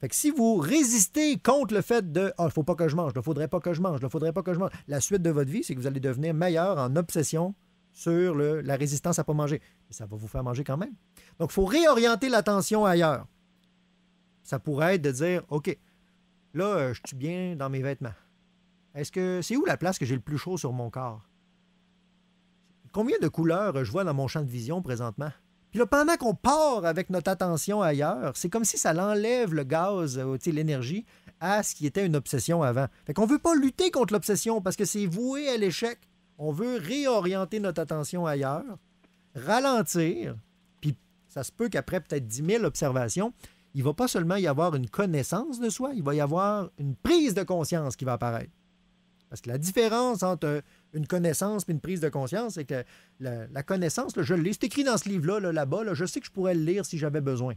Fait que si vous résistez contre le fait de ah, il oh, faut pas que je mange, il ne faudrait pas que je mange, il ne faudrait pas que je mange, la suite de votre vie, c'est que vous allez devenir meilleur en obsession sur la résistance à ne pas manger. ça va vous faire manger quand même. Donc, il faut réorienter l'attention ailleurs. Ça pourrait être de dire OK, là, euh, je suis bien dans mes vêtements. Est-ce que c'est où la place que j'ai le plus chaud sur mon corps? Combien de couleurs je vois dans mon champ de vision présentement? Puis là, pendant qu'on part avec notre attention ailleurs, c'est comme si ça l'enlève le gaz, euh, l'énergie, à ce qui était une obsession avant. Fait qu'on ne veut pas lutter contre l'obsession parce que c'est voué à l'échec. On veut réorienter notre attention ailleurs, ralentir, puis ça se peut qu'après peut-être 10 000 observations, il va pas seulement y avoir une connaissance de soi, il va y avoir une prise de conscience qui va apparaître. Parce que la différence entre une connaissance puis une prise de conscience, c'est que la, connaissance, je l'ai. C'est écrit dans ce livre-là, là, là bas je sais que je pourrais le lire si j'avais besoin.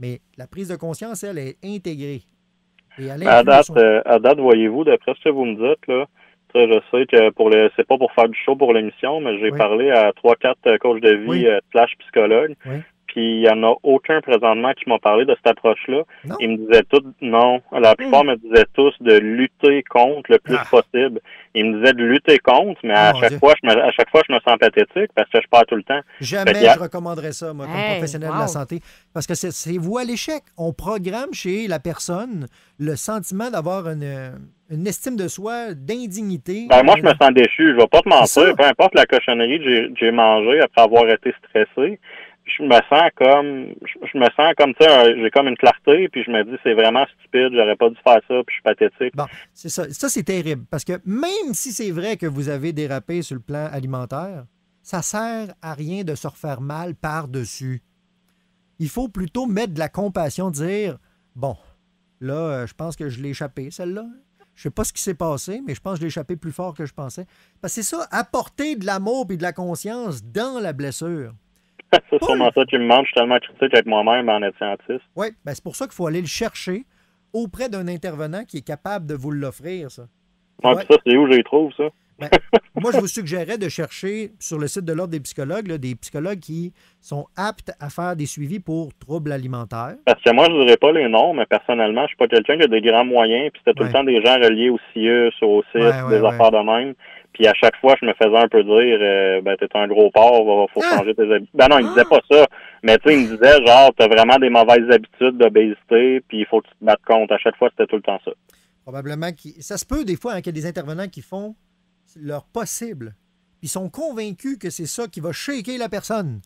Mais la prise de conscience, elle, est intégrée. Euh, à, date, voyez-vous, d'après ce que vous me dites, là, je sais que pour le, c'est pas pour faire du show pour l'émission, mais j'ai parlé à trois, quatre euh, coachs de vie flash euh, slash psychologues il n'y en a aucun présentement qui m'a parlé de cette approche-là. Ils me disaient tous, non, la plupart me disaient tous de lutter contre le plus ah. possible. Ils me disaient de lutter contre, mais à, chaque fois, je me, à chaque fois, je me sens pathétique parce que je pars tout le temps. Jamais je recommanderais ça, moi, comme professionnel de la santé, parce que c'est vous à l'échec. On programme chez la personne le sentiment d'avoir une, estime de soi, d'indignité. Ben, moi, je me sens déçu. Je ne vais pas te mentir. Peu importe la cochonnerie que j'ai mangé après avoir été stressé, je me sens comme je, me sens comme ça j'ai comme une clarté puis je me dis c'est vraiment stupide j'aurais pas dû faire ça puis je suis pathétique bon c'est ça ça c'est terrible parce que même si c'est vrai que vous avez dérapé sur le plan alimentaire ça sert à rien de se refaire mal par dessus il faut plutôt mettre de la compassion dire bon là euh, je pense que je l'ai échappé celle-là je sais pas ce qui s'est passé, mais je pense que l'ai échappé plus fort que je pensais. Parce que c'est ça, apporter de l'amour et de la conscience dans la blessure. C'est sûrement ça qui me manque. Je suis tellement critique avec moi-même en être scientifique. Oui, ben c'est pour ça qu'il faut aller le chercher auprès d'un intervenant qui est capable de vous l'offrir, ça. ça, c'est où je les trouve, ça? Ben, moi, je vous suggérais de chercher sur le site de l'Ordre des psychologues, des psychologues qui sont aptes à faire des suivis pour troubles alimentaires. Parce que moi, je ne dirais pas les noms, mais personnellement, je ne suis pas quelqu'un qui a des grands moyens, puis c'était tout le temps des gens reliés au CIUS, au CIS, des affaires de même. Puis à chaque fois, je me faisais un peu dire euh, ben, t'es un gros porc, faut ah. changer tes habitudes. Ben non, il me disait pas ça. Mais tu sais, il me disait genre t'as vraiment des mauvaises habitudes d'obésité, puis il faut que tu te battes contre. À chaque fois, c'était tout le temps ça. Probablement que ça se peut des fois hein, qu'il y a des intervenants qui font leur possible. Ils sont convaincus que c'est ça qui va shaker la personne.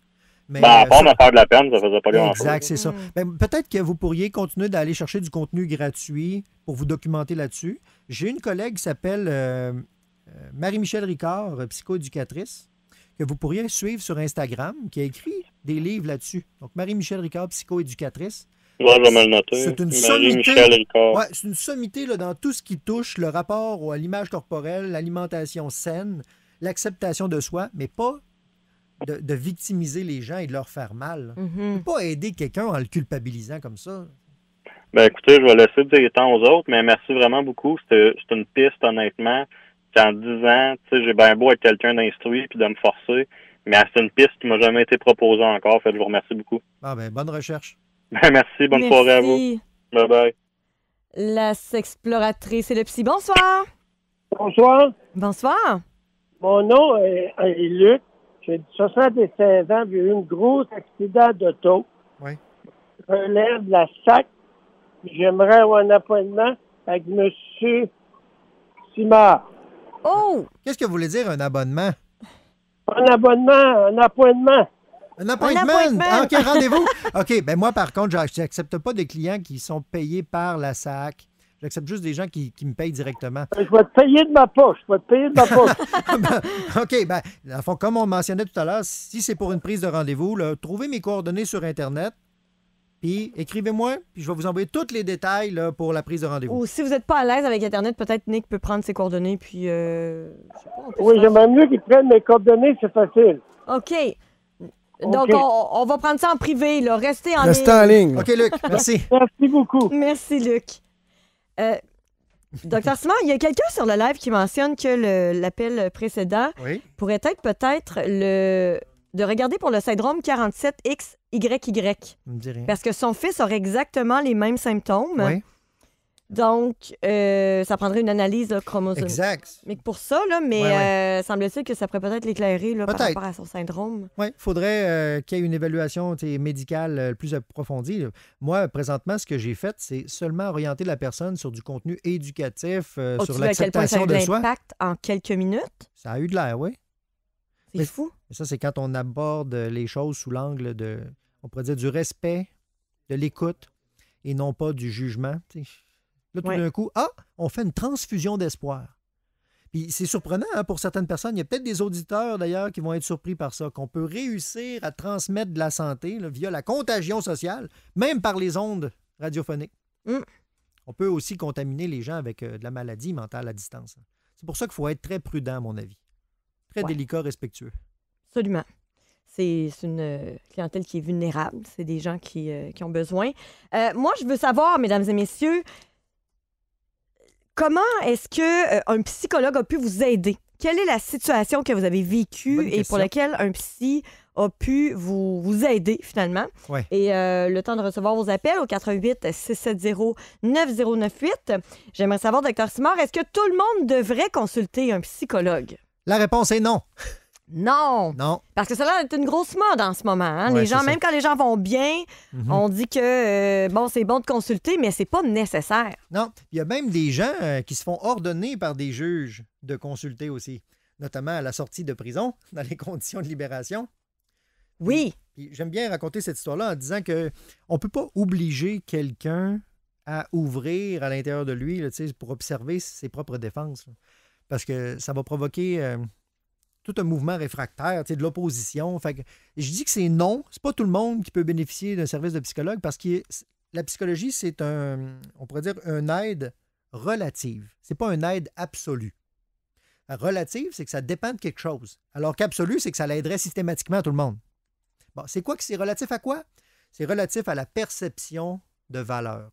Mais, ben, à euh, part faire de la peine, ça faisait pas grand chose. Exact, c'est ça. Ben, peut-être que vous pourriez continuer d'aller chercher du contenu gratuit pour vous documenter là-dessus. J'ai une collègue qui s'appelle euh, euh, Marie-Michel Ricard, euh, psychoéducatrice, que vous pourriez suivre sur Instagram, qui a écrit des livres là-dessus. Donc, marie michelle Ricard, psychoéducatrice. c'est une sommité, une sommité dans tout ce qui touche le rapport à l'image corporelle, l'alimentation saine, l'acceptation de soi, mais pas de, victimiser les gens et de leur faire mal. Mm-hmm. Pas aider quelqu'un en le culpabilisant comme ça. Ben écoutez, je vais laisser des temps aux autres, mais merci vraiment beaucoup. C'est une piste, honnêtement. En 10 ans, tu sais, j'ai bien beau être quelqu'un d'instruit puis de me forcer, mais c'est une piste qui m'a jamais été proposée encore. Fait je vous remercie beaucoup. Ah ben, bonne recherche. Ben, merci, bonne soirée à vous. Bye bye. La Exploratrice et le psy, bonsoir. Bonsoir. Bonsoir. Mon nom est, Luc. J'ai 76 ans, j'ai eu un gros accident d'auto. Oui. Je relève la sac. J'aimerais avoir un appointement avec M. Simard. Oh! Qu'est-ce que vous voulez dire un abonnement? Un abonnement, un appointement. Un appointement. Un ah, OK, rendez-vous. OK, ben moi, par contre, je n'accepte pas des clients qui sont payés par la SAC. J'accepte juste des gens qui, me payent directement. Ben, je vais te payer de ma poche. Je vais te payer de ma poche. Ben, OK, ben, comme on mentionnait tout à l'heure, si c'est pour une prise de rendez-vous, trouvez mes coordonnées sur Internet. Puis écrivez-moi, puis je vais vous envoyer tous les détails pour la prise de rendez-vous. Ou si vous n'êtes pas à l'aise avec Internet, peut-être Nick peut prendre ses coordonnées, puis. Euh, oui, j'aimerais mieux qu'il prenne mes coordonnées, c'est facile. OK. Donc, on, va prendre ça en privé, là. Restez en ligne. Restez en ligne. OK, Luc. Merci. merci beaucoup. Merci, Luc. Euh, Docteur Simon, il y a quelqu'un sur le live qui mentionne que l'appel précédent pourrait être peut-être le de regarder pour le syndrome 47XYY. Parce que son fils aurait exactement les mêmes symptômes. Oui. Donc, euh, ça prendrait une analyse chromosomique. Exact. Mais pour ça, là, mais euh, semble-t-il que ça pourrait peut-être l'éclairer par rapport à son syndrome. Oui, il faudrait euh, qu'il y ait une évaluation médicale plus approfondie. Moi, présentement, ce que j'ai fait, c'est seulement orienter la personne sur du contenu éducatif, sur l'acceptation de, soi. l'impact en quelques minutes? Ça a eu de l'air, oui. C'est fou. Ça, c'est quand on aborde les choses sous l'angle de, on pourrait dire, du respect, de l'écoute et non pas du jugement. Là, tout d'un coup, ah, on fait une transfusion d'espoir. Puis c'est surprenant hein, pour certaines personnes. Il y a peut-être des auditeurs d'ailleurs qui vont être surpris par ça, qu'on peut réussir à transmettre de la santé via la contagion sociale, même par les ondes radiophoniques. Hum. On peut aussi contaminer les gens avec euh, de la maladie mentale à distance. Hein. C'est pour ça qu'il faut être très prudent, à mon avis. Très délicat, respectueux. Absolument. C'est une euh, clientèle qui est vulnérable. C'est des gens qui, euh, qui ont besoin. Euh, moi, je veux savoir, mesdames et messieurs, comment est-ce que un psychologue a pu vous aider? Quelle est la situation que vous avez vécue et pour laquelle un psy a pu vous, vous aider finalement? Et le temps de recevoir vos appels au 88 670 9098. J'aimerais savoir, docteur Simard, est-ce que tout le monde devrait consulter un psychologue? La réponse est non. Non. Non. Parce que cela est une grosse mode en ce moment. Hein. les gens, même quand les gens vont bien, mhm. on dit que euh, bon, c'est bon de consulter, mais c'est pas nécessaire. Non. Il y a même des gens euh, qui se font ordonner par des juges de consulter aussi, notamment à la sortie de prison, dans les conditions de libération. Oui. J'aime bien raconter cette histoire-là en disant que on peut pas obliger quelqu'un à ouvrir à l'intérieur de lui sais, pour observer ses propres défenses parce que ça va provoquer euh, tout un mouvement réfractaire, de l'opposition. je dis que c'est non. C'est pas tout le monde qui peut bénéficier d'un service de psychologue parce que la psychologie, c'est un, on pourrait dire, une aide relative. C'est pas une aide absolue. Relative, c'est que ça dépend de quelque chose. Alors qu'absolu, c'est que ça l'aiderait systématiquement à tout le monde. Bon, c'est quoi que c'est relatif à quoi? C'est relatif à la perception de valeur.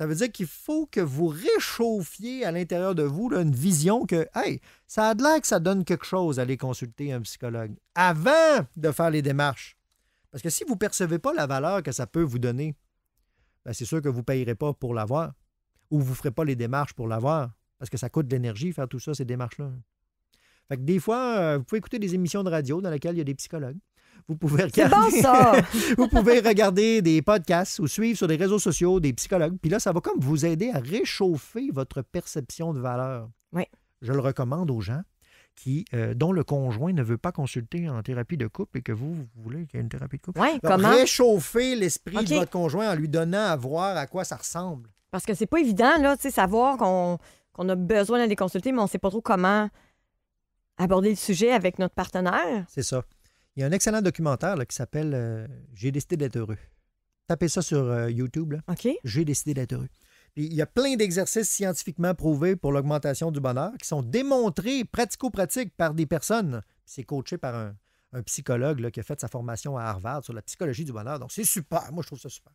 Ça veut dire qu'il faut que vous réchauffiez à l'intérieur de vous une vision que, hey, ça a l'air que ça donne quelque chose aller consulter un psychologue avant de faire les démarches. Parce que si vous ne percevez pas la valeur que ça peut vous donner, ben, c'est sûr que vous ne payerez pas pour l'avoir ou vous ne ferez pas les démarches pour l'avoir parce que ça coûte de l'énergie faire tout ça, ces démarches-là. Fait que des fois, euh, vous pouvez écouter des émissions de radio dans lesquelles il y a des psychologues. Vous pouvez regarder, vous pouvez regarder des podcasts ou suivre sur des réseaux sociaux des psychologues. Puis là, ça va comme vous aider à réchauffer votre perception de valeur. Oui. Je le recommande aux gens qui, euh, dont le conjoint ne veut pas consulter en thérapie de couple et que vous, vous voulez qu'il y ait une thérapie de couple. Oui, comment? Réchauffer l'esprit de votre conjoint en lui donnant à voir à quoi ça ressemble. Parce que c'est pas évident, là, tu sais, savoir qu'on a besoin d'aller consulter, mais on sait pas trop comment aborder le sujet avec notre partenaire. C'est ça. Il y a un excellent documentaire qui s'appelle euh, J'ai décidé d'être heureux. Tapez ça sur euh, YouTube. OK. J'ai décidé d'être heureux. il y a plein d'exercices scientifiquement prouvés pour l'augmentation du bonheur qui sont démontrés pratico-pratiques par des personnes. C'est coaché par un, psychologue qui a fait sa formation à Harvard sur la psychologie du bonheur. Donc, c'est super. Moi, je trouve ça super.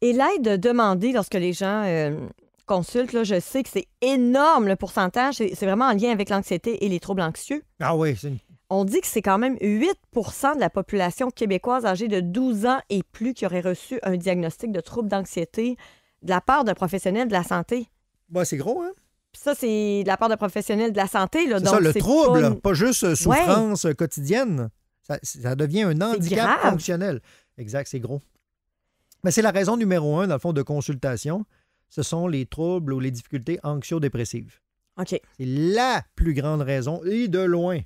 Et l'aide demandée lorsque les gens euh, consultent, je sais que c'est énorme le pourcentage. C'est vraiment en lien avec l'anxiété et les troubles anxieux. Ah oui, c'est une on dit que c'est quand même 8 de la population québécoise âgée de 12 ans et plus qui aurait reçu un diagnostic de trouble d'anxiété de la part d'un professionnel de la santé. Bah, c'est gros, hein? ça, c'est de la part de professionnel de la santé. Là, ça, le trouble, pas, juste euh, souffrance euh, quotidienne. Ça, ça, devient un handicap fonctionnel. Exact, c'est gros. Mais c'est la raison numéro un, dans le fond, de consultation. Ce sont les troubles ou les difficultés anxio-dépressives. OK. C'est la plus grande raison, et de loin.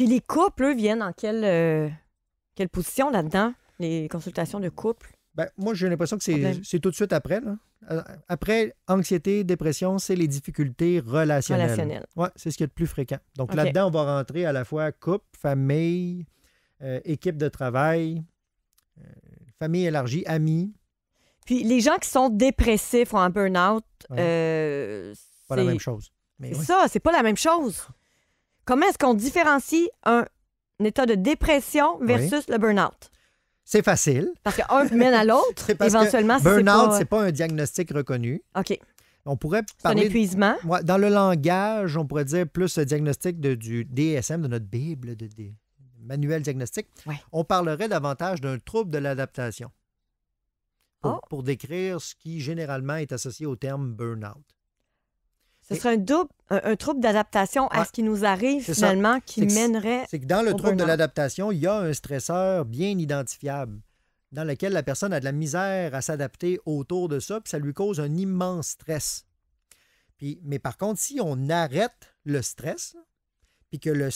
Puis les couples, eux, viennent en quelle, euh, quelle position là-dedans, les consultations de couple? Ben, moi, j'ai l'impression que c'est tout de suite après. Là. Euh, après, anxiété, dépression, c'est les difficultés relationnelles. relationnelles. c'est ce qui est le plus fréquent. Donc là-dedans, on va rentrer à la fois couple, famille, euh, équipe de travail, famille élargie, amis. Puis les gens qui sont dépressifs ou en burn-out, c'est pas la même chose. C'est Ça, c'est pas la même chose. Comment est-ce qu'on différencie un, état de dépression versus le burn-out? C'est facile. Parce qu'un mène à l'autre, éventuellement. Burn-out, c'est pas... pas un diagnostic reconnu. OK. On pourrait parler. Un épuisement. dans le langage, on pourrait dire plus le diagnostic du DSM, de notre Bible, de, manuel diagnostic. On parlerait davantage d'un trouble de l'adaptation pour, oh. pour, décrire ce qui généralement est associé au terme burn-out. Ce serait un trouble d'adaptation à ce qui nous arrive finalement qui mènerait. C'est que dans le trouble de l'adaptation, il y a un stresseur bien identifiable dans lequel la personne a de la misère à s'adapter autour de ça, puis ça lui cause un immense stress. Puis, mais par contre, si on arrête le stress, puis que la,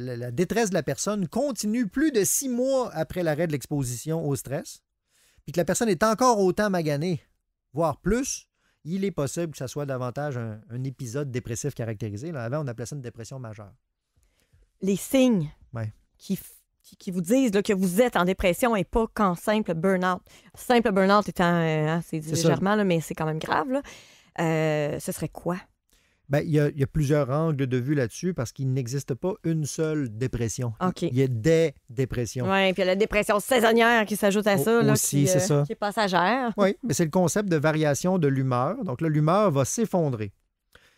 la, détresse de la personne continue plus de six mois après l'arrêt de l'exposition au stress, puis que la personne est encore autant maganée, voire plus, il est possible que ça soit davantage un, épisode dépressif caractérisé. avant, on appelait ça une dépression majeure. Les signes qui, qui, vous disent que vous êtes en dépression et pas qu'en simple burn-out. Simple burn-out étant, euh, hein, c'est légèrement, mais c'est quand même grave. Euh, ce serait quoi? Ben, il, y a, plusieurs angles de vue là-dessus parce qu'il n'existe pas une seule dépression. Il y a des dépressions. Oui, puis il y a la dépression saisonnière qui s'ajoute à euh, ça. Qui est passagère. Oui, mais c'est le concept de variation de l'humeur. Donc là, l'humeur va s'effondrer.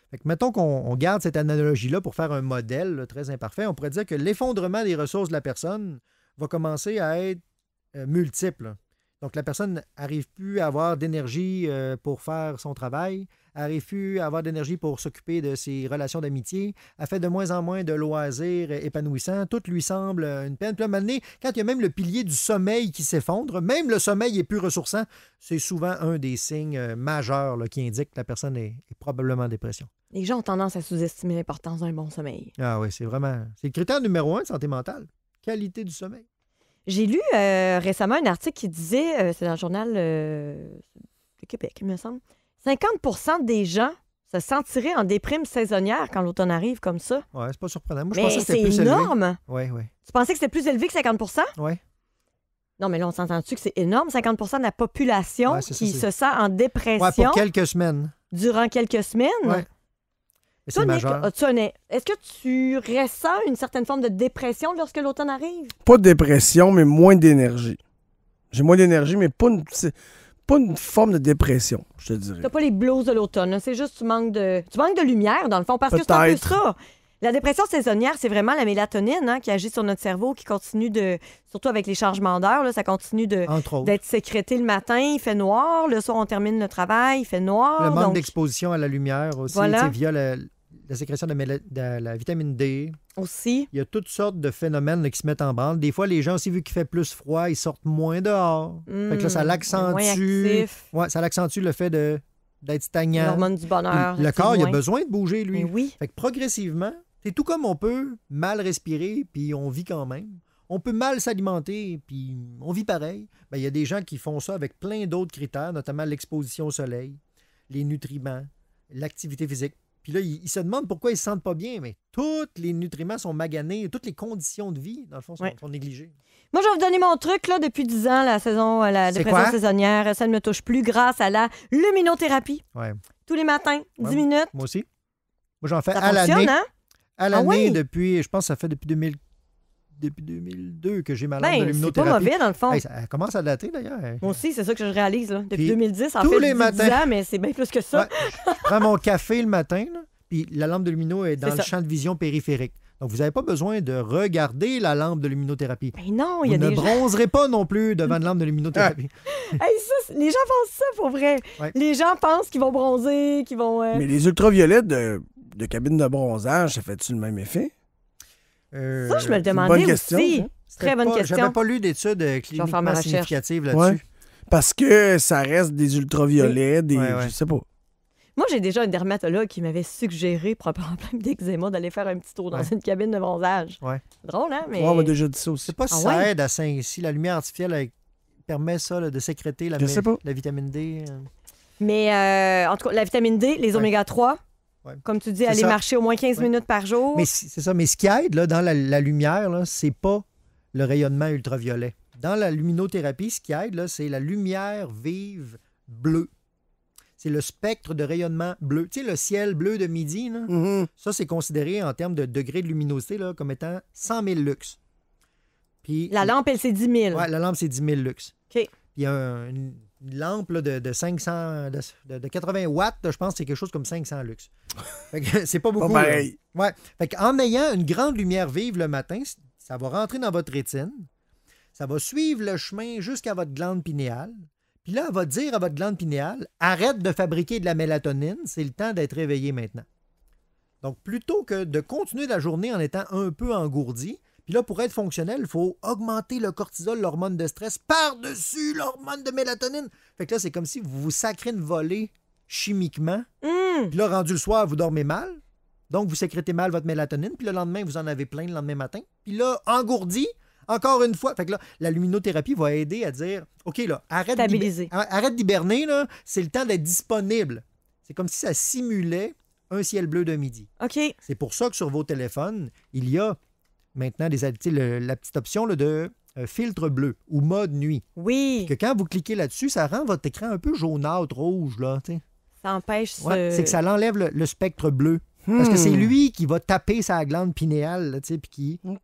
Fait mettons qu'on garde cette analogie-là pour faire un modèle très imparfait. On pourrait dire que l'effondrement des ressources de la personne va commencer à être euh, multiple. Donc la personne n'arrive plus à avoir d'énergie euh, pour faire son travail a réfus à avoir d'énergie pour s'occuper de ses relations d'amitié. a fait de moins en moins de loisirs épanouissants. Tout lui semble une peine. Puis là, quand il y a même le pilier du sommeil qui s'effondre, même le sommeil est plus ressourçant, c'est souvent un des signes euh, majeurs qui indique que la personne est, probablement en dépression. Les gens ont tendance à sous-estimer l'importance d'un bon sommeil. Ah oui, c'est vraiment. C'est le critère numéro un de santé mentale. Qualité du sommeil. J'ai lu euh, récemment un article qui disait, euh, c'est dans le journal euh, de Québec, il me semble, 50 des gens se sentiraient en déprime saisonnière quand l'automne arrive comme ça. Ouais, c'est pas surprenant. Moi, je pensais que énorme. Oui, oui. Tu pensais que c'était plus élevé que 50 Oui. Non, mais là, on s'entend-tu que c'est énorme? 50 de la population qui se sent en dépression. Ouais, pour quelques semaines. Durant quelques semaines. Ouais. est-ce que tu ressens une certaine forme de dépression lorsque l'automne arrive? Pas de dépression, mais moins d'énergie. J'ai moins d'énergie, mais pas une pas une forme de dépression, je te dirais. T'as pas les blows de l'automne, hein, c'est juste tu de tu manques de lumière dans le fond parce que c'est un peu ça. La dépression saisonnière, c'est vraiment la mélatonine hein, qui agit sur notre cerveau, qui continue de, surtout avec les changements d'heure, ça continue d'être sécrété le matin, il fait noir, le soir on termine le travail, il fait noir. Le manque d'exposition à la lumière aussi, c'est via la, la sécrétion de, la, vitamine D. Aussi. Il y a toutes sortes de phénomènes qui se mettent en bande. Des fois, les gens aussi, vu qu'il fait plus froid, ils sortent moins dehors. Hmm, ça l'accentue. ça l'accentue le fait d'être stagnant. Le, corps, il a besoin de bouger, lui. oui. Fait progressivement, c'est tout comme on peut mal respirer, puis on vit quand même. On peut mal s'alimenter, puis on vit pareil. Ben, il y a des gens qui font ça avec plein d'autres critères, notamment l'exposition au soleil, les nutriments, l'activité physique. Puis là, ils, se demandent pourquoi ils ne se sentent pas bien, mais tous les nutriments sont maganés, toutes les conditions de vie, dans le fond, sont, négligées. Moi, je vais vous donner mon truc là, depuis 10 ans, la saison, euh, la dépression saisonnière. Ça ne me touche plus grâce à la luminothérapie. Tous les matins, 10 minutes. Moi aussi. Moi, j'en fais à l'année. Hein? À ah l'année, depuis, je pense ça fait depuis mille depuis 2002 que j'ai ma lampe ben, de luminothérapie. C'est pas mauvais, dans le fond. commence à dater, d'ailleurs. Moi aussi, c'est ça que je réalise. Là. Depuis 2010, en fait, les matins, mais c'est bien plus que ça. je prends mon café le matin, puis la lampe de lumino est dans le champ de vision périphérique. Donc, vous n'avez pas besoin de regarder la lampe de luminothérapie. Mais ben non, il y a vous ne bronzerez pas non plus devant une lampe de luminothérapie. ça, les gens pensent ça pour vrai. Les gens pensent qu'ils vont bronzer, qu'ils vont. Euh, mais les ultraviolets de, de cabine de bronzage, ça fait-tu le même effet? Euh, ça, je me le demandais question, aussi. C'est très bonne pas, question. J'avais pas lu d'études euh, cliniquement significatives là-dessus. Parce que ça reste des ultraviolets, des. Ouais, Je sais pas. Moi, j'ai déjà un dermatologue qui m'avait suggéré pour un problème d'eczéma d'aller faire un petit tour dans une cabine de bronzage. Ouais. Drôle, hein? on m'a déjà dit ça aussi. C'est pas ah si ça aide à ça La lumière artificielle permet ça de sécréter la, vitamine D. Euh. Mais euh, en tout cas, la vitamine D, les oméga 3, comme tu dis, aller marcher au moins 15 minutes par jour. Mais c'est ça. Mais ce qui aide là, dans la, lumière, c'est pas le rayonnement ultraviolet. Dans la luminothérapie, ce qui aide, c'est la lumière vive bleue. C'est le spectre de rayonnement bleu. Tu sais, le ciel bleu de midi, mm-hmm. ça, c'est considéré en termes de degré de luminosité comme étant 100 000 lux. Puis, la lampe, elle, c'est 10 000. Oui, la lampe, c'est 10 000 lux. OK. Puis il y a une une lampe de, 500, de, 80 watts, je pense que c'est quelque chose comme 500 lux. c'est pas beaucoup. en ayant une grande lumière vive le matin, ça va rentrer dans votre rétine, ça va suivre le chemin jusqu'à votre glande pinéale. Puis là, elle va dire à votre glande pinéale, arrête de fabriquer de la mélatonine, c'est le temps d'être réveillé maintenant. Donc, plutôt que de continuer la journée en étant un peu engourdi, puis là, pour être fonctionnel, il faut augmenter le cortisol, l'hormone de stress, par-dessus l'hormone de mélatonine. Fait que là, c'est comme si vous vous sacrez une volée chimiquement. Hmm. Puis là, rendu le soir, vous dormez mal. Donc, vous sécrétez mal votre mélatonine. Puis le lendemain, vous en avez plein le lendemain matin. Puis là, engourdi, encore une fois. Fait que là, la luminothérapie va aider à dire OK, là, arrête d'hiberner. Ah, arrête d'hiberner, là. C'est le temps d'être disponible. C'est comme si ça simulait un ciel bleu de midi. OK. C'est pour ça que sur vos téléphones, il y a maintenant des la petite option là, de euh, filtre bleu ou mode nuit. Oui. que quand vous cliquez là-dessus, ça rend votre écran un peu jaunâtre, rouge, là. Ça empêche C'est que ça l'enlève le, spectre bleu. Parce que c'est hmm. lui qui va taper sa glande pinéale, là, puis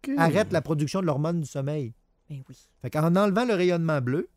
qui arrête la production de l'hormone du sommeil. Ben oui. en enlevant le rayonnement bleu,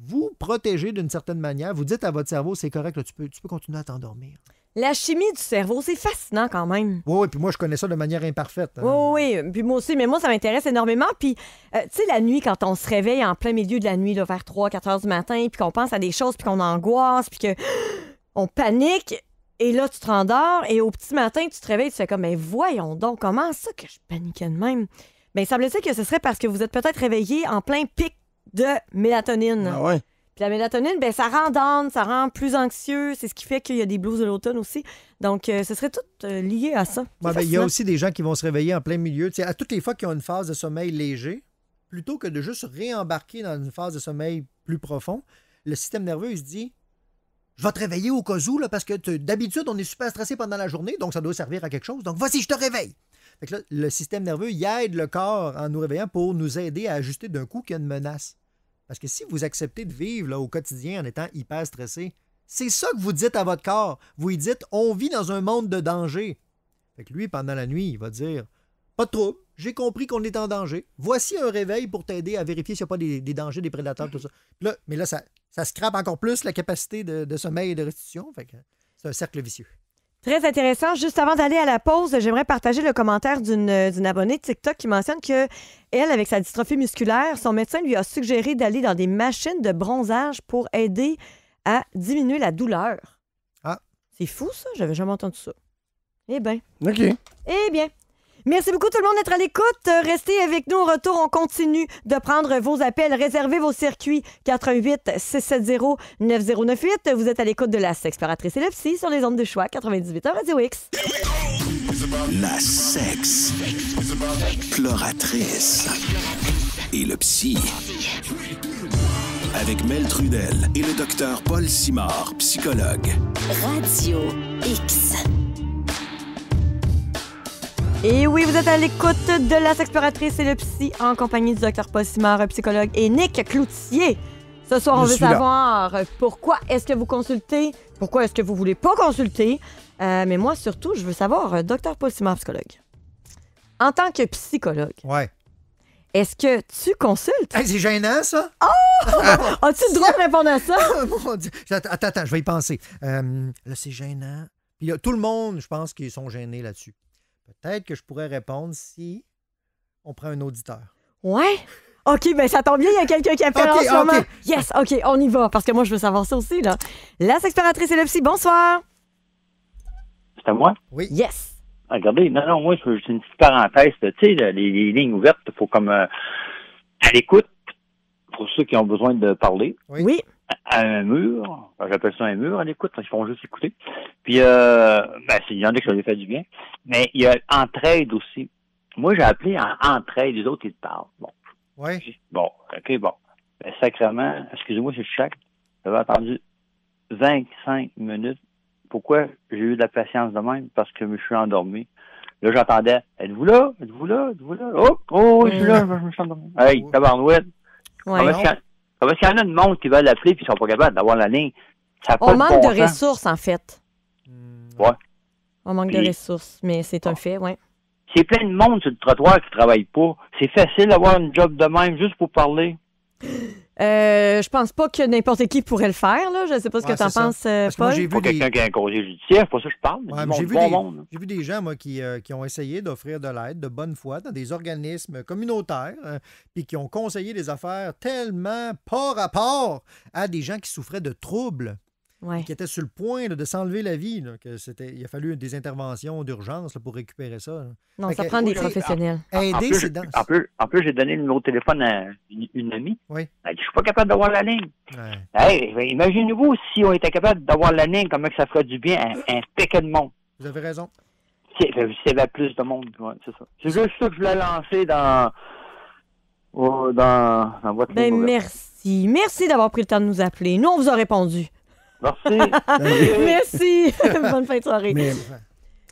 vous protégez d'une certaine manière. Vous dites à votre cerveau, c'est correct, tu, peux, tu peux continuer à t'endormir. La chimie du cerveau, c'est fascinant quand même. Oui, puis moi, je connais ça de manière imparfaite. Hein. Oui, oui, puis moi aussi, mais moi, ça m'intéresse énormément. Puis, euh, tu sais, la nuit, quand on se réveille en plein milieu de la nuit, vers 3, 4 heures du matin, puis qu'on pense à des choses, puis qu'on angoisse, puis que on panique, et là, tu te rendors, et au petit matin, tu te réveilles, tu fais comme, mais voyons donc, comment ça que je paniquais de même? Bien, semble-t-il que ce serait parce que vous êtes peut-être réveillé en plein pic de mélatonine. Ah ouais? Puis la mélatonine, ben, ça rend down, ça rend plus anxieux. C'est ce qui fait qu'il y a des blues de l'automne aussi. Donc, euh, ce serait tout euh, lié à ça. Ben, il y a aussi des gens qui vont se réveiller en plein milieu. à toutes les fois qu'ils ont une phase de sommeil léger, plutôt que de juste réembarquer dans une phase de sommeil plus profond, le système nerveux, se dit je vais te réveiller au cas où, parce que d'habitude, on est super stressé pendant la journée, donc ça doit servir à quelque chose. Donc, voici, je te réveille. là, le système nerveux, il aide le corps en nous réveillant pour nous aider à ajuster d'un coup qu'il y a une menace. Parce que si vous acceptez de vivre là, au quotidien en étant hyper stressé, c'est ça que vous dites à votre corps. Vous lui dites on vit dans un monde de danger. Fait lui, pendant la nuit, il va dire Pas de trouble, j'ai compris qu'on est en danger. Voici un réveil pour t'aider à vérifier s'il n'y a pas des, dangers, des prédateurs, tout ça. mais là, ça, ça scrape encore plus la capacité de, sommeil et de restitution. c'est un cercle vicieux. Très intéressant. Juste avant d'aller à la pause, j'aimerais partager le commentaire euh, d'une abonnée de TikTok qui mentionne que elle, avec sa dystrophie musculaire, son médecin lui a suggéré d'aller dans des machines de bronzage pour aider à diminuer la douleur. Ah. C'est fou, ça. J'avais jamais entendu ça. Eh bien. OK. Eh bien. Merci beaucoup tout le monde d'être à l'écoute. Euh, restez avec nous au retour. On continue de prendre vos appels. Réservez vos circuits 88 670 9098. Vous êtes à l'écoute de la et le Psy sur les ondes de choix 98 Radio X. La sexe Ploratrice et le psy avec Mel Trudel et le docteur Paul Simard, psychologue. Radio X. Et oui, vous êtes à l'écoute de La Exploratrice et le Psy en compagnie du docteur Paul Simard, psychologue, et Nick Cloutier. Ce soir, on veut savoir euh, pourquoi est-ce que vous consultez, pourquoi est-ce que vous voulez pas consulter. Euh, mais moi, surtout, je veux savoir, euh, docteur Paul psychologue, en tant que psychologue, ouais. est-ce que tu consultes? c'est gênant, ça? Oh! As-tu le droit de répondre à ça? Attends, attends, je vais y penser. Euh, là, c'est gênant. Puis tout le monde, je pense qu'ils sont gênés là-dessus. Peut-être que je pourrais répondre si on prend un auditeur. Ouais. OK, mais ben, ça tombe bien, il y a quelqu'un qui appelle en ce moment. Yes, OK, on y va, parce que moi, je veux savoir ça aussi, là. La sexpératrice et le psy, bonsoir. C'est à moi? Oui. Yes. Ah, regardez, non, non, moi, je juste une petite parenthèse. Tu sais, les, lignes ouvertes, il faut comme euh, à l'écoute pour ceux qui ont besoin de parler. Oui. oui à un mur, j'appelle ça un mur à l'écoute, ils font juste écouter. Puis, euh, ben, il y en a qui ça fait du bien. Mais il y a entraide aussi. Moi, j'ai appelé en entraide, les autres, ils parlent. Bon. Oui. Bon, OK, bon. Ben, sacrement, excusez-moi, c'est chaque. J'avais attendu 25 minutes. Pourquoi j'ai eu de la patience de même? Parce que je me suis endormi. Là, j'entendais, êtes-vous là? Êtes-vous là? Êtes-vous là? Oh, oh, je suis là, je me suis endormi. Hey, tabarouette. Ouais. Ah, parce qu'il y en a de monde qui veulent l'appeler qui ne sont pas capables d'avoir la ligne. On manque de, ressources, en fait. Hmm. Ouais. On manque de ressources, mais c'est un ah. fait, oui. C'est plein de monde sur le trottoir qui ne travaille pas. C'est facile d'avoir une job de même juste pour parler. Euh, je pense pas que n'importe qui pourrait le faire. Là. Je sais pas ce que tu en penses, euh, j'ai vu des... quelqu'un qui a un judiciaire, pour ça je parle. bon j'ai vu des gens euh, qui, ont essayé d'offrir de l'aide de bonne foi dans des organismes communautaires, et puis qui ont conseillé des affaires tellement pas rapport à des gens qui souffraient de troubles qui était sur le point de s'enlever la vie. que c'était, il a fallu des interventions d'urgence pour récupérer ça. Non, ça prend euh, des professionnels. En, aider, plus, j'ai donné le numéro de téléphone à une, amie. Oui. Elle suis pas capable d'avoir la ligne. imaginez-vous si on était capable d'avoir la ligne, comment que ça ferait du bien à un, un paquet de monde. Vous avez raison. C'est, plus de monde, c'est ça. C'est juste ça que je voulais lancer dans... dans, votre ben, merci. Merci d'avoir pris le temps de nous appeler. Nous, on vous a répondu. Merci. Merci. Bonne fin de soirée.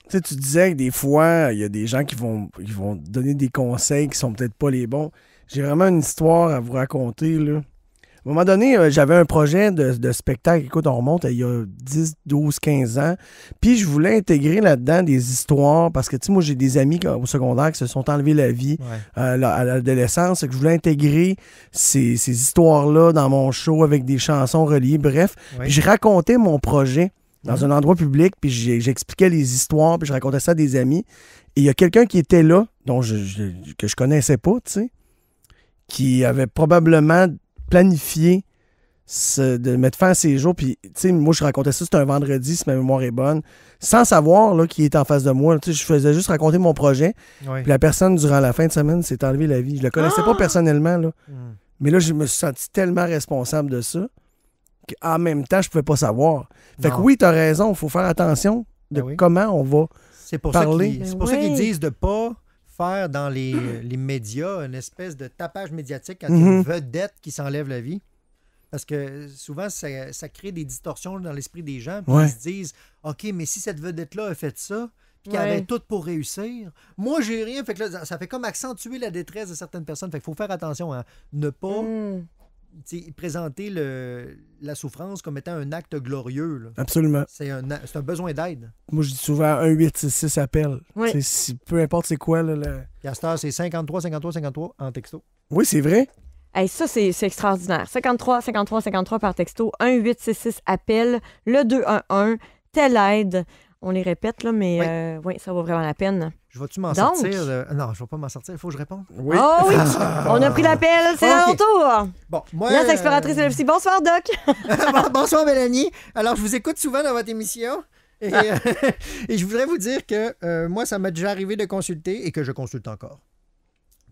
sais, tu disais que des fois, il y a des gens qui vont, qui vont donner des conseils qui sont peut-être pas les bons. J'ai vraiment une histoire à vous raconter. Là. À un moment donné, euh, j'avais un projet de, spectacle. Écoute, on remonte il y a 10, 12, 15 ans. Puis je voulais intégrer là-dedans des histoires parce que, tu sais, moi, j'ai des amis au secondaire qui se sont enlevés la vie euh, à l'adolescence. que je voulais intégrer ces, histoires-là dans mon show avec des chansons reliées. Bref, Puis je racontais mon projet dans mhm. un endroit public, puis j'expliquais les histoires, puis je racontais ça à des amis. Et il y a quelqu'un qui était là, dont je, que je connaissais pas, tu sais, qui avait probablement planifier de mettre fin à ces jours. Puis, tu sais, moi, je racontais ça, c'était un vendredi, si ma mémoire est bonne, sans savoir qui est en face de moi. je faisais juste raconter mon projet. Puis la personne, durant la fin de semaine, s'est enlevée la vie. Je le connaissais pas ah! personnellement, là. Hmm. Mais là, je me suis senti tellement responsable de ça qu'en même temps, je pouvais pas savoir. Fait que oui, tu as raison, il faut faire attention de ben comment on va parler. c'est pour ça qu'ils ben disent de pas faire dans mm. euh, les, médias une espèce de tapage médiatique quand il y une vedette qui s'enlève la vie. Parce que euh, souvent, ça, crée des distorsions dans l'esprit des gens. Ils se disent OK, mais si cette vedette-là a fait ça, puis qu'elle avait tout pour réussir, moi, j'ai rien. Fait que ça fait comme accentuer la détresse de certaines personnes. Fait faut faire attention à hein. ne pas mm présenter le, la souffrance comme étant un acte glorieux. Absolument. C'est un, besoin d'aide. Moi, je dis souvent 1 8 6, 6 appel. peu importe c'est quoi. le... à cette heure, c'est 53, 53, 53 en texto. Oui, c'est vrai. ça, c'est extraordinaire. 53, 53, 53 par texto, 1 8 6, 6 appel, le 2-1-1, telle aide. On les répète, là, mais euh, ouais, ça vaut vraiment la peine. Je vais-tu m'en sortir? Ah non, je ne vais pas m'en sortir. Il faut que je réponde. Oui. Oh oui! On a pris l'appel. C'est à tour. Bon, moi... exploratrice euh, Bonsoir, Doc. Bonsoir, Mélanie. Alors, je vous écoute souvent dans votre émission. Et, euh, je voudrais vous dire que moi, ça m'est déjà arrivé de consulter et que je consulte encore.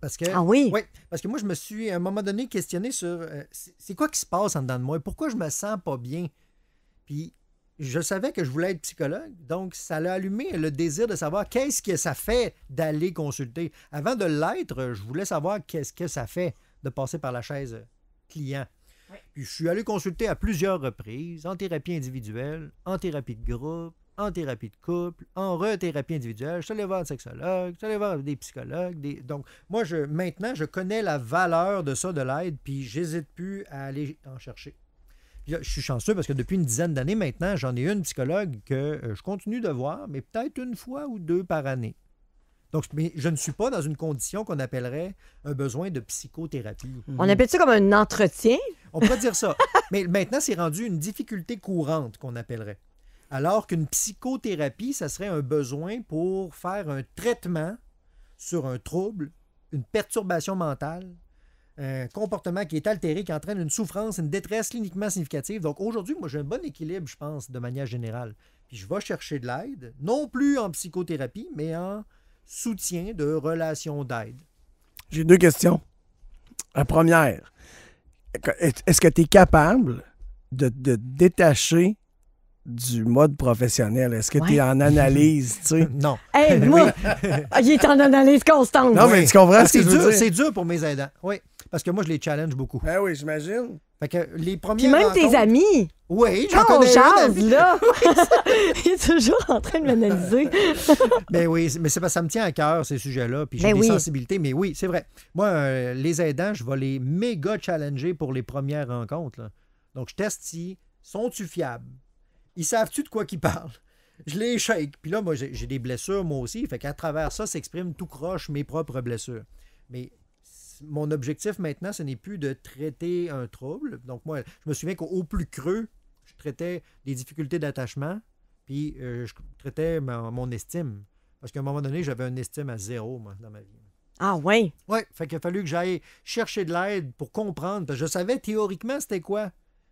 Parce que, ah oui? Oui. parce que moi, je me suis à un moment donné questionné sur c'est quoi qui se passe en dedans de moi et pourquoi je me sens pas bien. Puis je savais que je voulais être psychologue, donc ça l'a allumé le désir de savoir qu'est-ce que ça fait d'aller consulter. Avant de l'être, je voulais savoir qu'est-ce que ça fait de passer par la chaise client. Puis je suis allé consulter à plusieurs reprises, en thérapie individuelle, en thérapie de groupe, en thérapie de couple, en re individuelle. Je suis allé voir un sexologue, je suis allé voir des psychologues. Des... Donc, moi, je, maintenant, je connais la valeur de ça, de l'aide, puis j'hésite plus à aller en chercher je suis chanceux parce que depuis une dizaine d'années maintenant, j'en ai une psychologue que euh, je continue de voir, mais peut-être une fois ou deux par année. Donc, je ne suis pas dans une condition qu'on appellerait un besoin de psychothérapie. On appelle ça comme un entretien? On peut dire ça. mais maintenant, c'est rendu une difficulté courante qu'on appellerait. Alors qu'une psychothérapie, ça serait un besoin pour faire un traitement sur un trouble, une perturbation mentale, un comportement qui est altéré, qui entraîne une souffrance, une détresse cliniquement significative. Donc aujourd'hui, moi, j'ai un bon équilibre, je pense, de manière générale. Puis je vais chercher de l'aide, non plus en psychothérapie, mais en soutien de relations d'aide. J'ai deux questions. La première, est-ce que tu es capable de, te détacher du mode professionnel. Est-ce que tu es en analyse, Non. moi, il est en analyse constante. Non, mais tu comprends ce c'est dur, C'est dur pour mes aidants, oui. Parce que moi, je les challenge beaucoup. Ben oui, j'imagine. Fait que les premiers. Puis même tes amis. Oui, j'en connais on là, il est toujours en train de m'analyser. ben oui, mais c'est parce que ça me tient à cœur, ces sujets-là. Puis j'ai ben des sensibilités, mais oui, c'est vrai. Moi, euh, les aidants, je vais les méga challenger pour les premières rencontres. Donc, je teste si sont-tu fiables? Ils savent-tu de quoi qu'ils parlent? Je les shake. Puis là, moi, j'ai des blessures, moi aussi. Fait qu'à travers ça, s'expriment tout croche mes propres blessures. Mais mon objectif maintenant, ce n'est plus de traiter un trouble. Donc, moi, je me souviens qu'au plus creux, je traitais des difficultés d'attachement, puis euh, je traitais mon estime. Parce qu'à un moment donné, j'avais une estime à zéro, moi, dans ma vie. Ah oui? Oui, fait qu'il a fallu que j'aille chercher de l'aide pour comprendre. je savais théoriquement c'était quoi.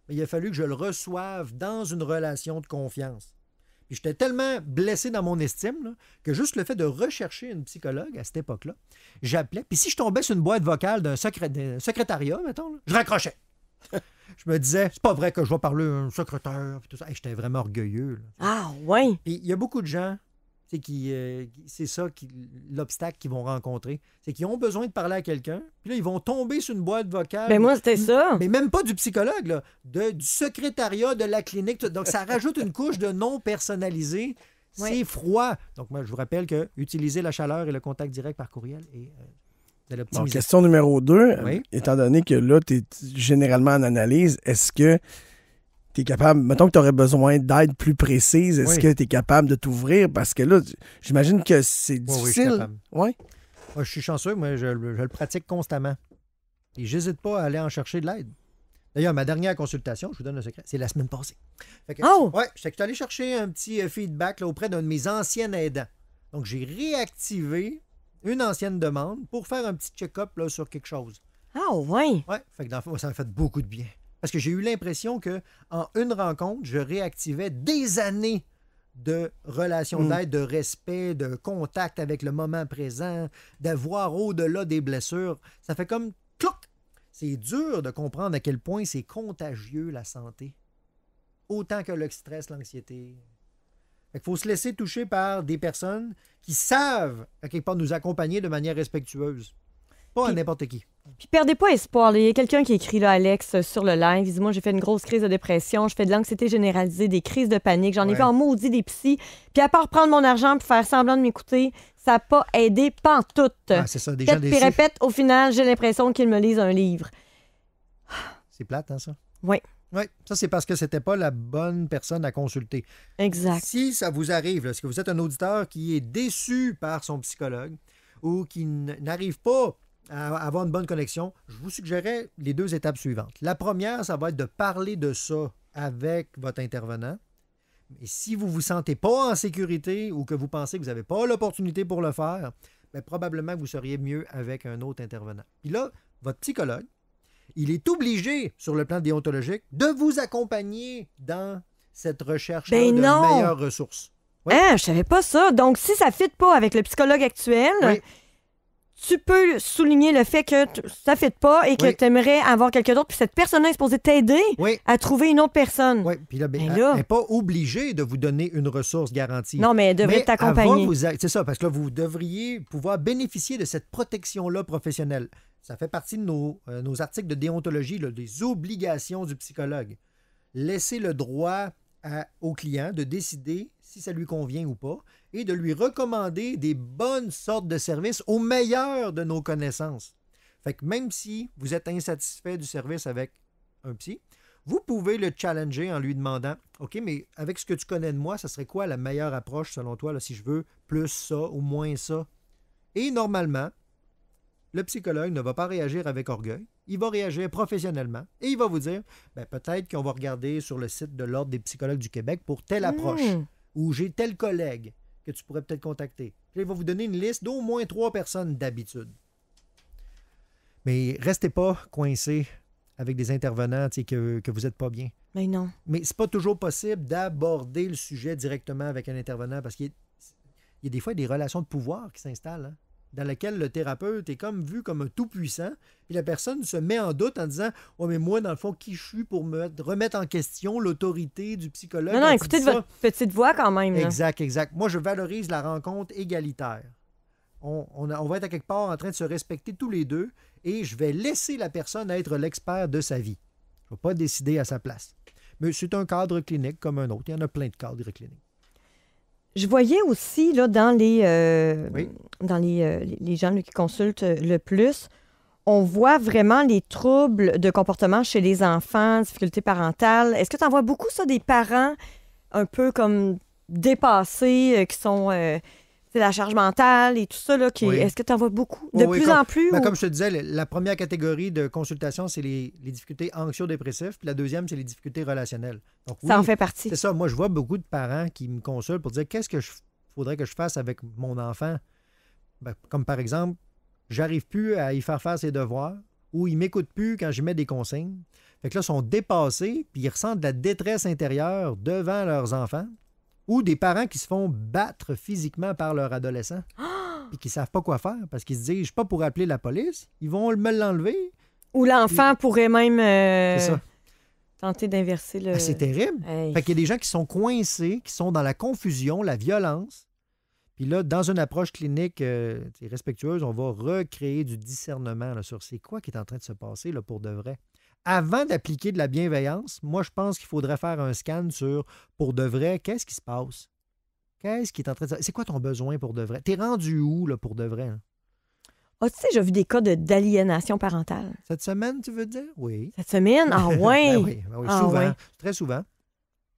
Mais il a fallu que je le reçoive dans une relation de confiance j'étais tellement blessé dans mon estime que juste le fait de rechercher une psychologue à cette époque-là, j'appelais. Puis si je tombais sur une boîte vocale d'un secrétariat, mettons, je raccrochais. je me disais, c'est pas vrai que je vais parler à un secrétaire. tout ça. j'étais vraiment orgueilleux. Ah, ouais. Puis il y a beaucoup de gens c'est euh, qui, c'est ça qui, l'obstacle qu'ils vont rencontrer. C'est qu'ils ont besoin de parler à quelqu'un, puis là, ils vont tomber sur une boîte vocale. Mais ben, moi, c'était ça. Mais même pas du psychologue, là, de, du secrétariat de la clinique. Donc, ça rajoute une couche de non personnalisé. C'est froid. Donc, moi, je vous rappelle que utiliser la chaleur et le contact direct par courriel est. Euh, question numéro 2, étant donné que là, tu es généralement en analyse, est-ce que tu es capable, mettons que tu aurais besoin d'aide plus précise, est-ce que tu es capable de t'ouvrir? Parce que là, j'imagine que c'est difficile. Oui, je Moi, je suis chanceux, moi, je, le pratique constamment. Et j'hésite pas à aller en chercher de l'aide. D'ailleurs, ma dernière consultation, je vous donne le secret, c'est la semaine passée. Oh! que, c'est que je suis allé chercher un petit euh, feedback auprès d'un de mes anciens aidants. Donc, j'ai réactivé une ancienne demande pour faire un petit check-up sur quelque chose. Ah, oh, ouais. Ouais, ça m'a fait beaucoup de bien. Parce que j'ai eu l'impression que en une rencontre, je réactivais des années de relations mm. d'aide, de respect, de contact avec le moment présent, d'avoir au-delà des blessures. Ça fait comme cloc. C'est dur de comprendre à quel point c'est contagieux la santé. Autant que le stress, l'anxiété. Il faut se laisser toucher par des personnes qui savent à quelque part nous accompagner de manière respectueuse. Pas à n'importe qui. Puis perdez pas espoir. Il y a quelqu'un qui écrit là, Alex, euh, sur le live. Il Moi, j'ai fait une grosse crise de dépression, je fais de l'anxiété généralisée, des crises de panique. J'en ai vu en maudit des psys. Puis à part prendre mon argent pour faire semblant de m'écouter, ça n'a pas aidé pantoute. Ah, c'est ça, des gens répète, au final, j'ai l'impression qu'ils me lisent un livre. C'est plate, hein, ça? Oui. Oui, ça c'est parce que c'était pas la bonne personne à consulter. Exact. Si ça vous arrive, là, si vous êtes un auditeur qui est déçu par son psychologue ou qui n'arrive pas avoir une bonne connexion, je vous suggérerais les deux étapes suivantes. La première, ça va être de parler de ça avec votre intervenant. Et si vous ne vous sentez pas en sécurité ou que vous pensez que vous n'avez pas l'opportunité pour le faire, ben, probablement que vous seriez mieux avec un autre intervenant. Puis là, votre psychologue, il est obligé, sur le plan déontologique, de vous accompagner dans cette recherche ben de meilleures ressources. Oui. Hein, je savais pas ça. Donc, si ça ne fit pas avec le psychologue actuel, tu peux souligner le fait que ça ne fait pas et que tu aimerais avoir quelqu'un d'autre, puis cette personne-là est supposée t'aider à trouver une autre personne. Oui, puis là, n'est ben, ben pas obligé de vous donner une ressource garantie. Non, mais elle devrait t'accompagner. C'est ça, parce que là, vous devriez pouvoir bénéficier de cette protection-là professionnelle. Ça fait partie de nos, euh, articles de déontologie, des obligations du psychologue. Laisser le droit au client de décider si ça lui convient ou pas, et de lui recommander des bonnes sortes de services au meilleur de nos connaissances. Fait que même si vous êtes insatisfait du service avec un psy, vous pouvez le challenger en lui demandant OK, mais avec ce que tu connais de moi, ça serait quoi la meilleure approche selon toi là, si je veux plus ça ou moins ça Et normalement, le psychologue ne va pas réagir avec orgueil, il va réagir professionnellement et il va vous dire ben, peut-être qu'on va regarder sur le site de l'Ordre des psychologues du Québec pour telle hmm. approche ou j'ai tel collègue que tu pourrais peut-être contacter. Je il va vous donner une liste d'au moins trois personnes d'habitude. Mais restez pas coincé avec des intervenants que, que vous n'êtes pas bien. Mais non. Mais c'est pas toujours possible d'aborder le sujet directement avec un intervenant parce qu'il y, a des fois des relations de pouvoir qui s'installent. Hein dans laquelle le thérapeute est comme vu comme un tout-puissant, et la personne se met en doute en disant Oh, mais moi, dans le fond, qui je suis pour me remettre en question l'autorité du psychologue Non, non, écoutez votre petite voix quand même. Exact, exact. Moi, je valorise la rencontre égalitaire. On, on va être à quelque part en train de se respecter tous les deux, et je vais laisser la personne être l'expert de sa vie. Je ne vais pas décider à sa place. Mais c'est un cadre clinique comme un autre. Il y en a plein de cadres cliniques. Je voyais aussi là, dans les, euh, dans les, euh, gens qui consultent euh, le plus, on voit vraiment les troubles de comportement chez les enfants, difficultés parentales. Est-ce que tu en vois beaucoup, ça, des parents un peu comme dépassés, qui sont c'est la charge mentale et tout ça. qui... Est-ce que tu en vois beaucoup? De plus en plus? Ben, comme je te disais, la première catégorie de consultation, c'est les, difficultés anxio-dépressives. Puis la deuxième, c'est les difficultés relationnelles. ça en fait partie. C'est ça. Moi, je vois beaucoup de parents qui me consultent pour dire qu'est-ce que je faudrait que je fasse avec mon enfant? Ben, comme par exemple, j'arrive plus à y faire faire ses devoirs ou ils m'écoutent plus quand je mets des consignes. Fait que là, ils sont dépassés, puis ils ressentent de la détresse intérieure devant leurs enfants ou des parents qui se font battre physiquement par leur adolescent et qui savent pas quoi faire parce qu'ils se disent, je suis pas pour appeler la police, ils vont me l'enlever. Ou l'enfant pourrait même euh, tenter d'inverser le... Ah, c'est terrible. Fait y a des gens qui sont coincés, qui sont dans la confusion, la violence. Puis là, dans une approche clinique euh, respectueuse, on va recréer du discernement sur c'est quoi qui est en train de se passer là, pour de vrai avant d'appliquer de la bienveillance, moi, je pense qu'il faudrait faire un scan sur, pour de vrai, qu'est-ce qui se passe? Qu'est-ce qui est en train de C'est quoi ton besoin pour de vrai? T'es rendu où, là, pour de vrai? Ah, tu sais, j'ai vu des cas d'aliénation parentale. Cette semaine, tu veux dire? Oui. Cette semaine? Ah ben ouais. Ben oui, ben ah souvent, très souvent.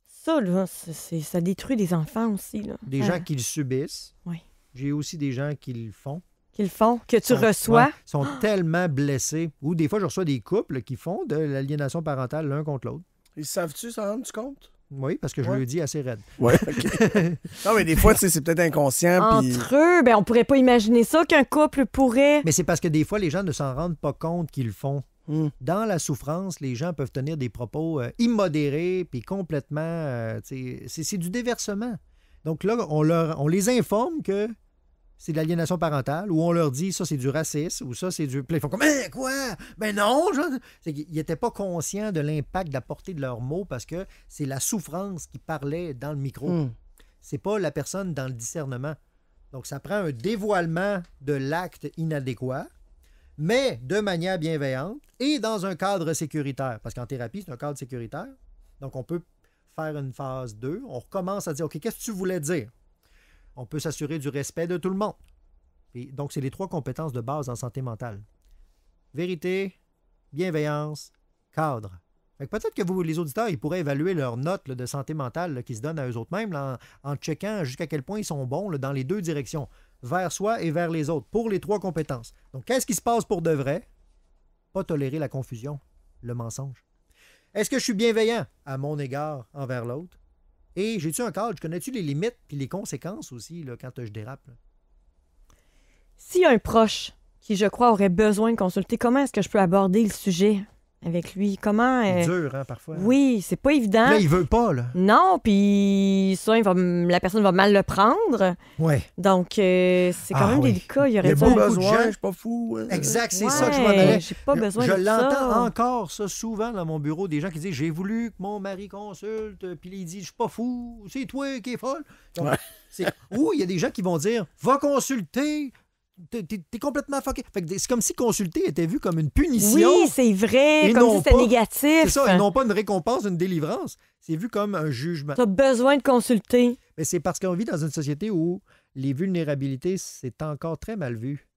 Ça, là, ça détruit les enfants aussi. Des gens hein? qui le subissent. Oui. J'ai aussi des gens qui le font qu'ils font, que tu reçois. Ils sont tellement blessés. Ou des fois, je reçois des couples qui font de l'aliénation parentale l'un contre l'autre. Ils savent-tu s'en rendre compte? Oui, parce que je le dis assez raide. Non, mais des fois, c'est peut-être inconscient. Entre eux, ben, on pourrait pas imaginer ça qu'un couple pourrait. Mais c'est parce que des fois, les gens ne s'en rendent pas compte qu'ils font. Hmm. Dans la souffrance, les gens peuvent tenir des propos euh, immodérés, puis complètement... Euh, c'est c'est du déversement. Donc là, on, leur, on les informe que c'est de l'aliénation parentale, où on leur dit ça, c'est du racisme, ou ça, c'est du. ils font comme, mais hein, quoi Mais ben non Ils n'étaient pas conscients de l'impact de la portée de leurs mots parce que c'est la souffrance qui parlait dans le micro. Hmm. C'est pas la personne dans le discernement. Donc, ça prend un dévoilement de l'acte inadéquat, mais de manière bienveillante et dans un cadre sécuritaire. Parce qu'en thérapie, c'est un cadre sécuritaire. Donc, on peut faire une phase 2. On recommence à dire OK, qu'est-ce que tu voulais dire on peut s'assurer du respect de tout le monde. Et donc, c'est les trois compétences de base en santé mentale. Vérité, bienveillance, cadre. Peut-être que vous, les auditeurs, ils pourraient évaluer leurs notes de santé mentale qui se donnent à eux-mêmes en, checkant jusqu'à quel point ils sont bons dans les deux directions, vers soi et vers les autres, pour les trois compétences. Donc, qu'est-ce qui se passe pour de vrai? Pas tolérer la confusion, le mensonge. Est-ce que je suis bienveillant à mon égard envers l'autre? Et j'ai-tu un cadre? Connais-tu les limites puis les conséquences aussi là, quand je dérape? Si un proche qui, je crois, aurait besoin de consulter, comment est-ce que je peux aborder le sujet avec lui. Comment. Euh, c'est dur, hein, parfois. Hein. Oui, c'est pas évident. Là, il veut pas, là. Non, puis ça, la personne va mal le prendre. Oui. Donc, euh, c'est quand ah même délicat. Il y aurait il de pas besoin, je suis pas fou. Hein. Exact, c'est ça que je m'en allais. J'ai pas besoin je, je l'entends encore, ça, souvent dans mon bureau, des gens qui disent J'ai voulu que mon mari consulte, puis il dit Je suis pas fou, c'est toi qui es folle. Donc, Ou il y a des gens qui vont dire Va consulter T'es es complètement fucké. c'est comme si consulter était vu comme une punition. Oui, c'est vrai, comme si c'était négatif. C'est ça, non pas une récompense, une délivrance. C'est vu comme un jugement. T'as besoin de consulter. Mais c'est parce qu'on vit dans une société où les vulnérabilités, c'est encore très mal vu.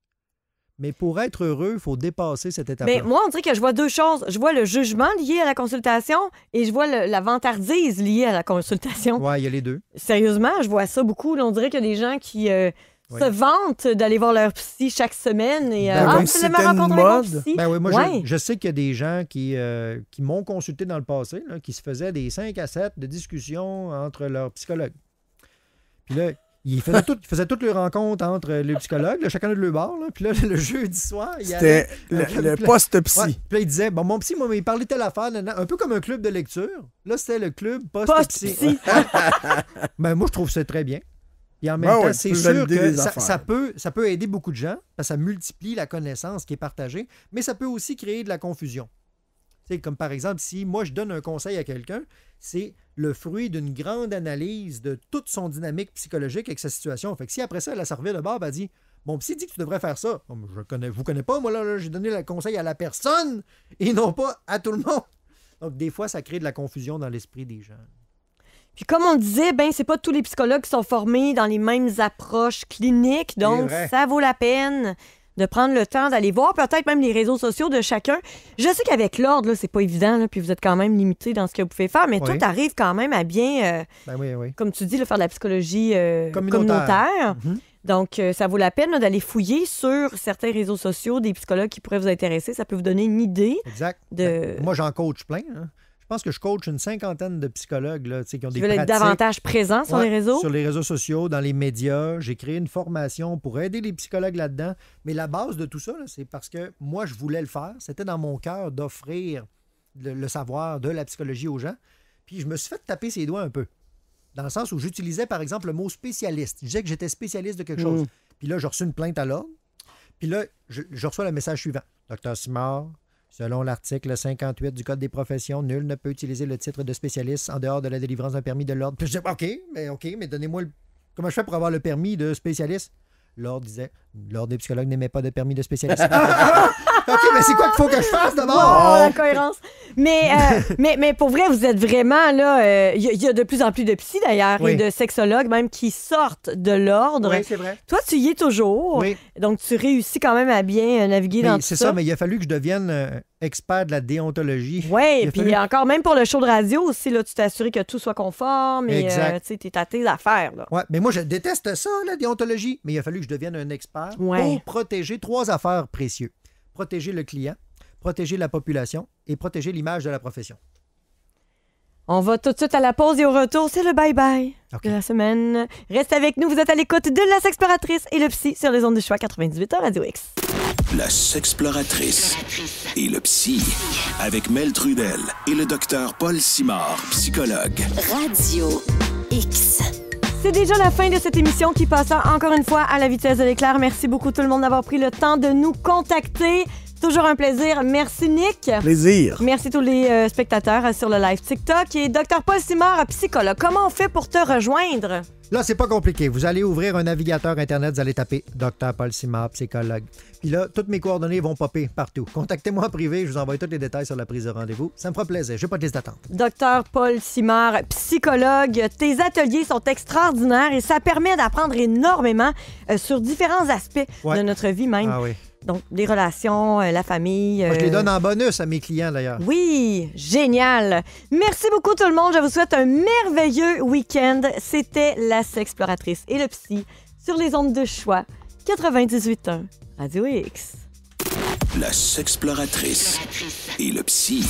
Mais pour être heureux, il faut dépasser cette étape. Mais moi, on dirait que je vois deux choses. Je vois le jugement lié à la consultation et je vois la vantardise liée à la consultation. Oui, il y a les deux. Sérieusement, je vois ça beaucoup. on dirait qu'il y a des gens qui. Euh, se vantent d'aller voir leur psy chaque semaine et c'est ben euh, avec ah, mon psy. Ben oui, moi, je, sais qu'il y a des gens qui, euh, m'ont consulté dans le passé, qui se faisaient des 5 à 7 de discussions entre leurs psychologues. Puis là, ils faisaient, toutes les rencontres entre les psychologues, chacun de leur bar. puis là, le jeudi soir, il C'était le, le poste-psy. puis là, il disait Bon, mon psy, moi, il parlait telle affaire, un peu comme un club de lecture. Là, c'était le club post-psy. Post-psy. ben, moi, je trouve ça très bien. Et en même temps, c'est sûr que ça, peut, ça peut aider beaucoup de gens, parce que ça multiplie la connaissance qui est partagée, mais ça peut aussi créer de la confusion. c'est comme par exemple, si moi je donne un conseil à quelqu'un, c'est le fruit d'une grande analyse de toute son dynamique psychologique avec sa situation. Fait que si après ça, elle a servi de barbe, elle dit Mon psy dit que tu devrais faire ça. je connais, vous connais pas, moi là j'ai donné le conseil à la personne et non pas à tout le monde. Donc des fois, ça crée de la confusion dans l'esprit des gens. Puis comme on disait, ben c'est pas tous les psychologues qui sont formés dans les mêmes approches cliniques, donc ça vaut la peine de prendre le temps d'aller voir peut-être même les réseaux sociaux de chacun. Je sais qu'avec l'ordre, c'est pas évident, puis vous êtes quand même limité dans ce que vous pouvez faire, mais tout toi, quand même à bien, euh, ben comme tu dis, le faire de la psychologie euh, communautaire. Mhm. Donc, euh, ça vaut la peine d'aller fouiller sur certains réseaux sociaux des psychologues qui pourraient vous intéresser. Ça peut vous donner une idée. Exact. De... Ben, moi, j'en coach plein. Hein je pense que je coach une cinquantaine de psychologues là, qui ont des pratiques. être davantage présent sur les réseaux? Sur les réseaux sociaux, dans les médias. J'ai créé une formation pour aider les psychologues là-dedans. Mais la base de tout ça, c'est parce que moi, je voulais le faire. C'était dans mon cœur d'offrir le, savoir de la psychologie aux gens. Puis je me suis fait taper ses doigts un peu. Dans le sens où j'utilisais, par exemple, le mot spécialiste. Je disais que j'étais spécialiste de quelque mm. chose. Puis là, j'ai reçu une plainte à l'ordre. Puis là, je, je reçois le message suivant. Docteur Simard, Selon l'article 58 du Code des professions, nul ne peut utiliser le titre de spécialiste en dehors de la délivrance d'un permis de l'ordre. je OK, mais OK, mais donnez-moi le. Comment je fais pour avoir le permis de spécialiste? L'ordre disait l'ordre des psychologues n'aimait pas de permis de spécialiste. OK, mais c'est quoi qu'il faut que je fasse d'abord? Oh, la cohérence. Euh, mais, mais, pour vrai, vous êtes vraiment là. Il euh, y, a de plus en plus de psy d'ailleurs et de sexologues même qui sortent de l'ordre. Oui, c'est vrai. Toi, tu y es toujours. Oui. Donc, tu réussis quand même à bien euh, naviguer dans tout ça. C'est ça, mais il a fallu que je devienne. expert de la déontologie. Oui, puis encore même pour le show de radio aussi, là, tu t'es que tout soit conforme et tu es à tes affaires. Oui, mais moi, je déteste ça, la déontologie. Mais il a fallu que je devienne un expert pour protéger trois affaires précieuses. Protéger le client, protéger la population et protéger l'image de la profession. On va tout de suite à la pause et au retour, c'est le bye-bye de la semaine. Reste avec nous, vous êtes à l'écoute de La Sexploratrice et le Psy sur les ondes du choix 98 à Radio X. La Sexploratrice et le Psy avec Mel Trudel et le docteur Paul Simard, psychologue. Radio X. C'est déjà la fin de cette émission qui passa encore une fois à la vitesse de l'éclair. Merci beaucoup tout le monde d'avoir pris le temps de nous contacter. Toujours un plaisir. Merci, Nick. Plaisir. Merci tous les euh, spectateurs euh, sur le live TikTok. Et Dr. Paul Simard, psychologue, comment on fait pour te rejoindre? Là, c'est pas compliqué. Vous allez ouvrir un navigateur Internet, vous allez taper Dr Paul Simard, psychologue. Puis là, toutes mes coordonnées vont popper partout. Contactez-moi en privé, je vous envoie tous les détails sur la prise de rendez-vous. Ça me fera plaisir. J'ai pas de liste d'attente. Dr Paul Simard, psychologue, tes ateliers sont extraordinaires et ça permet d'apprendre énormément euh, sur différents aspects de notre vie même. Ah oui. Donc, les relations, euh, la famille. je les euh, donne en bonus à mes clients, d'ailleurs. Oui, génial. Merci beaucoup, tout le monde. Je vous souhaite un merveilleux week-end. C'était La Sexploratrice et le Psy sur les ondes de choix 98.1 Radio X. La Sexploratrice et le Psy.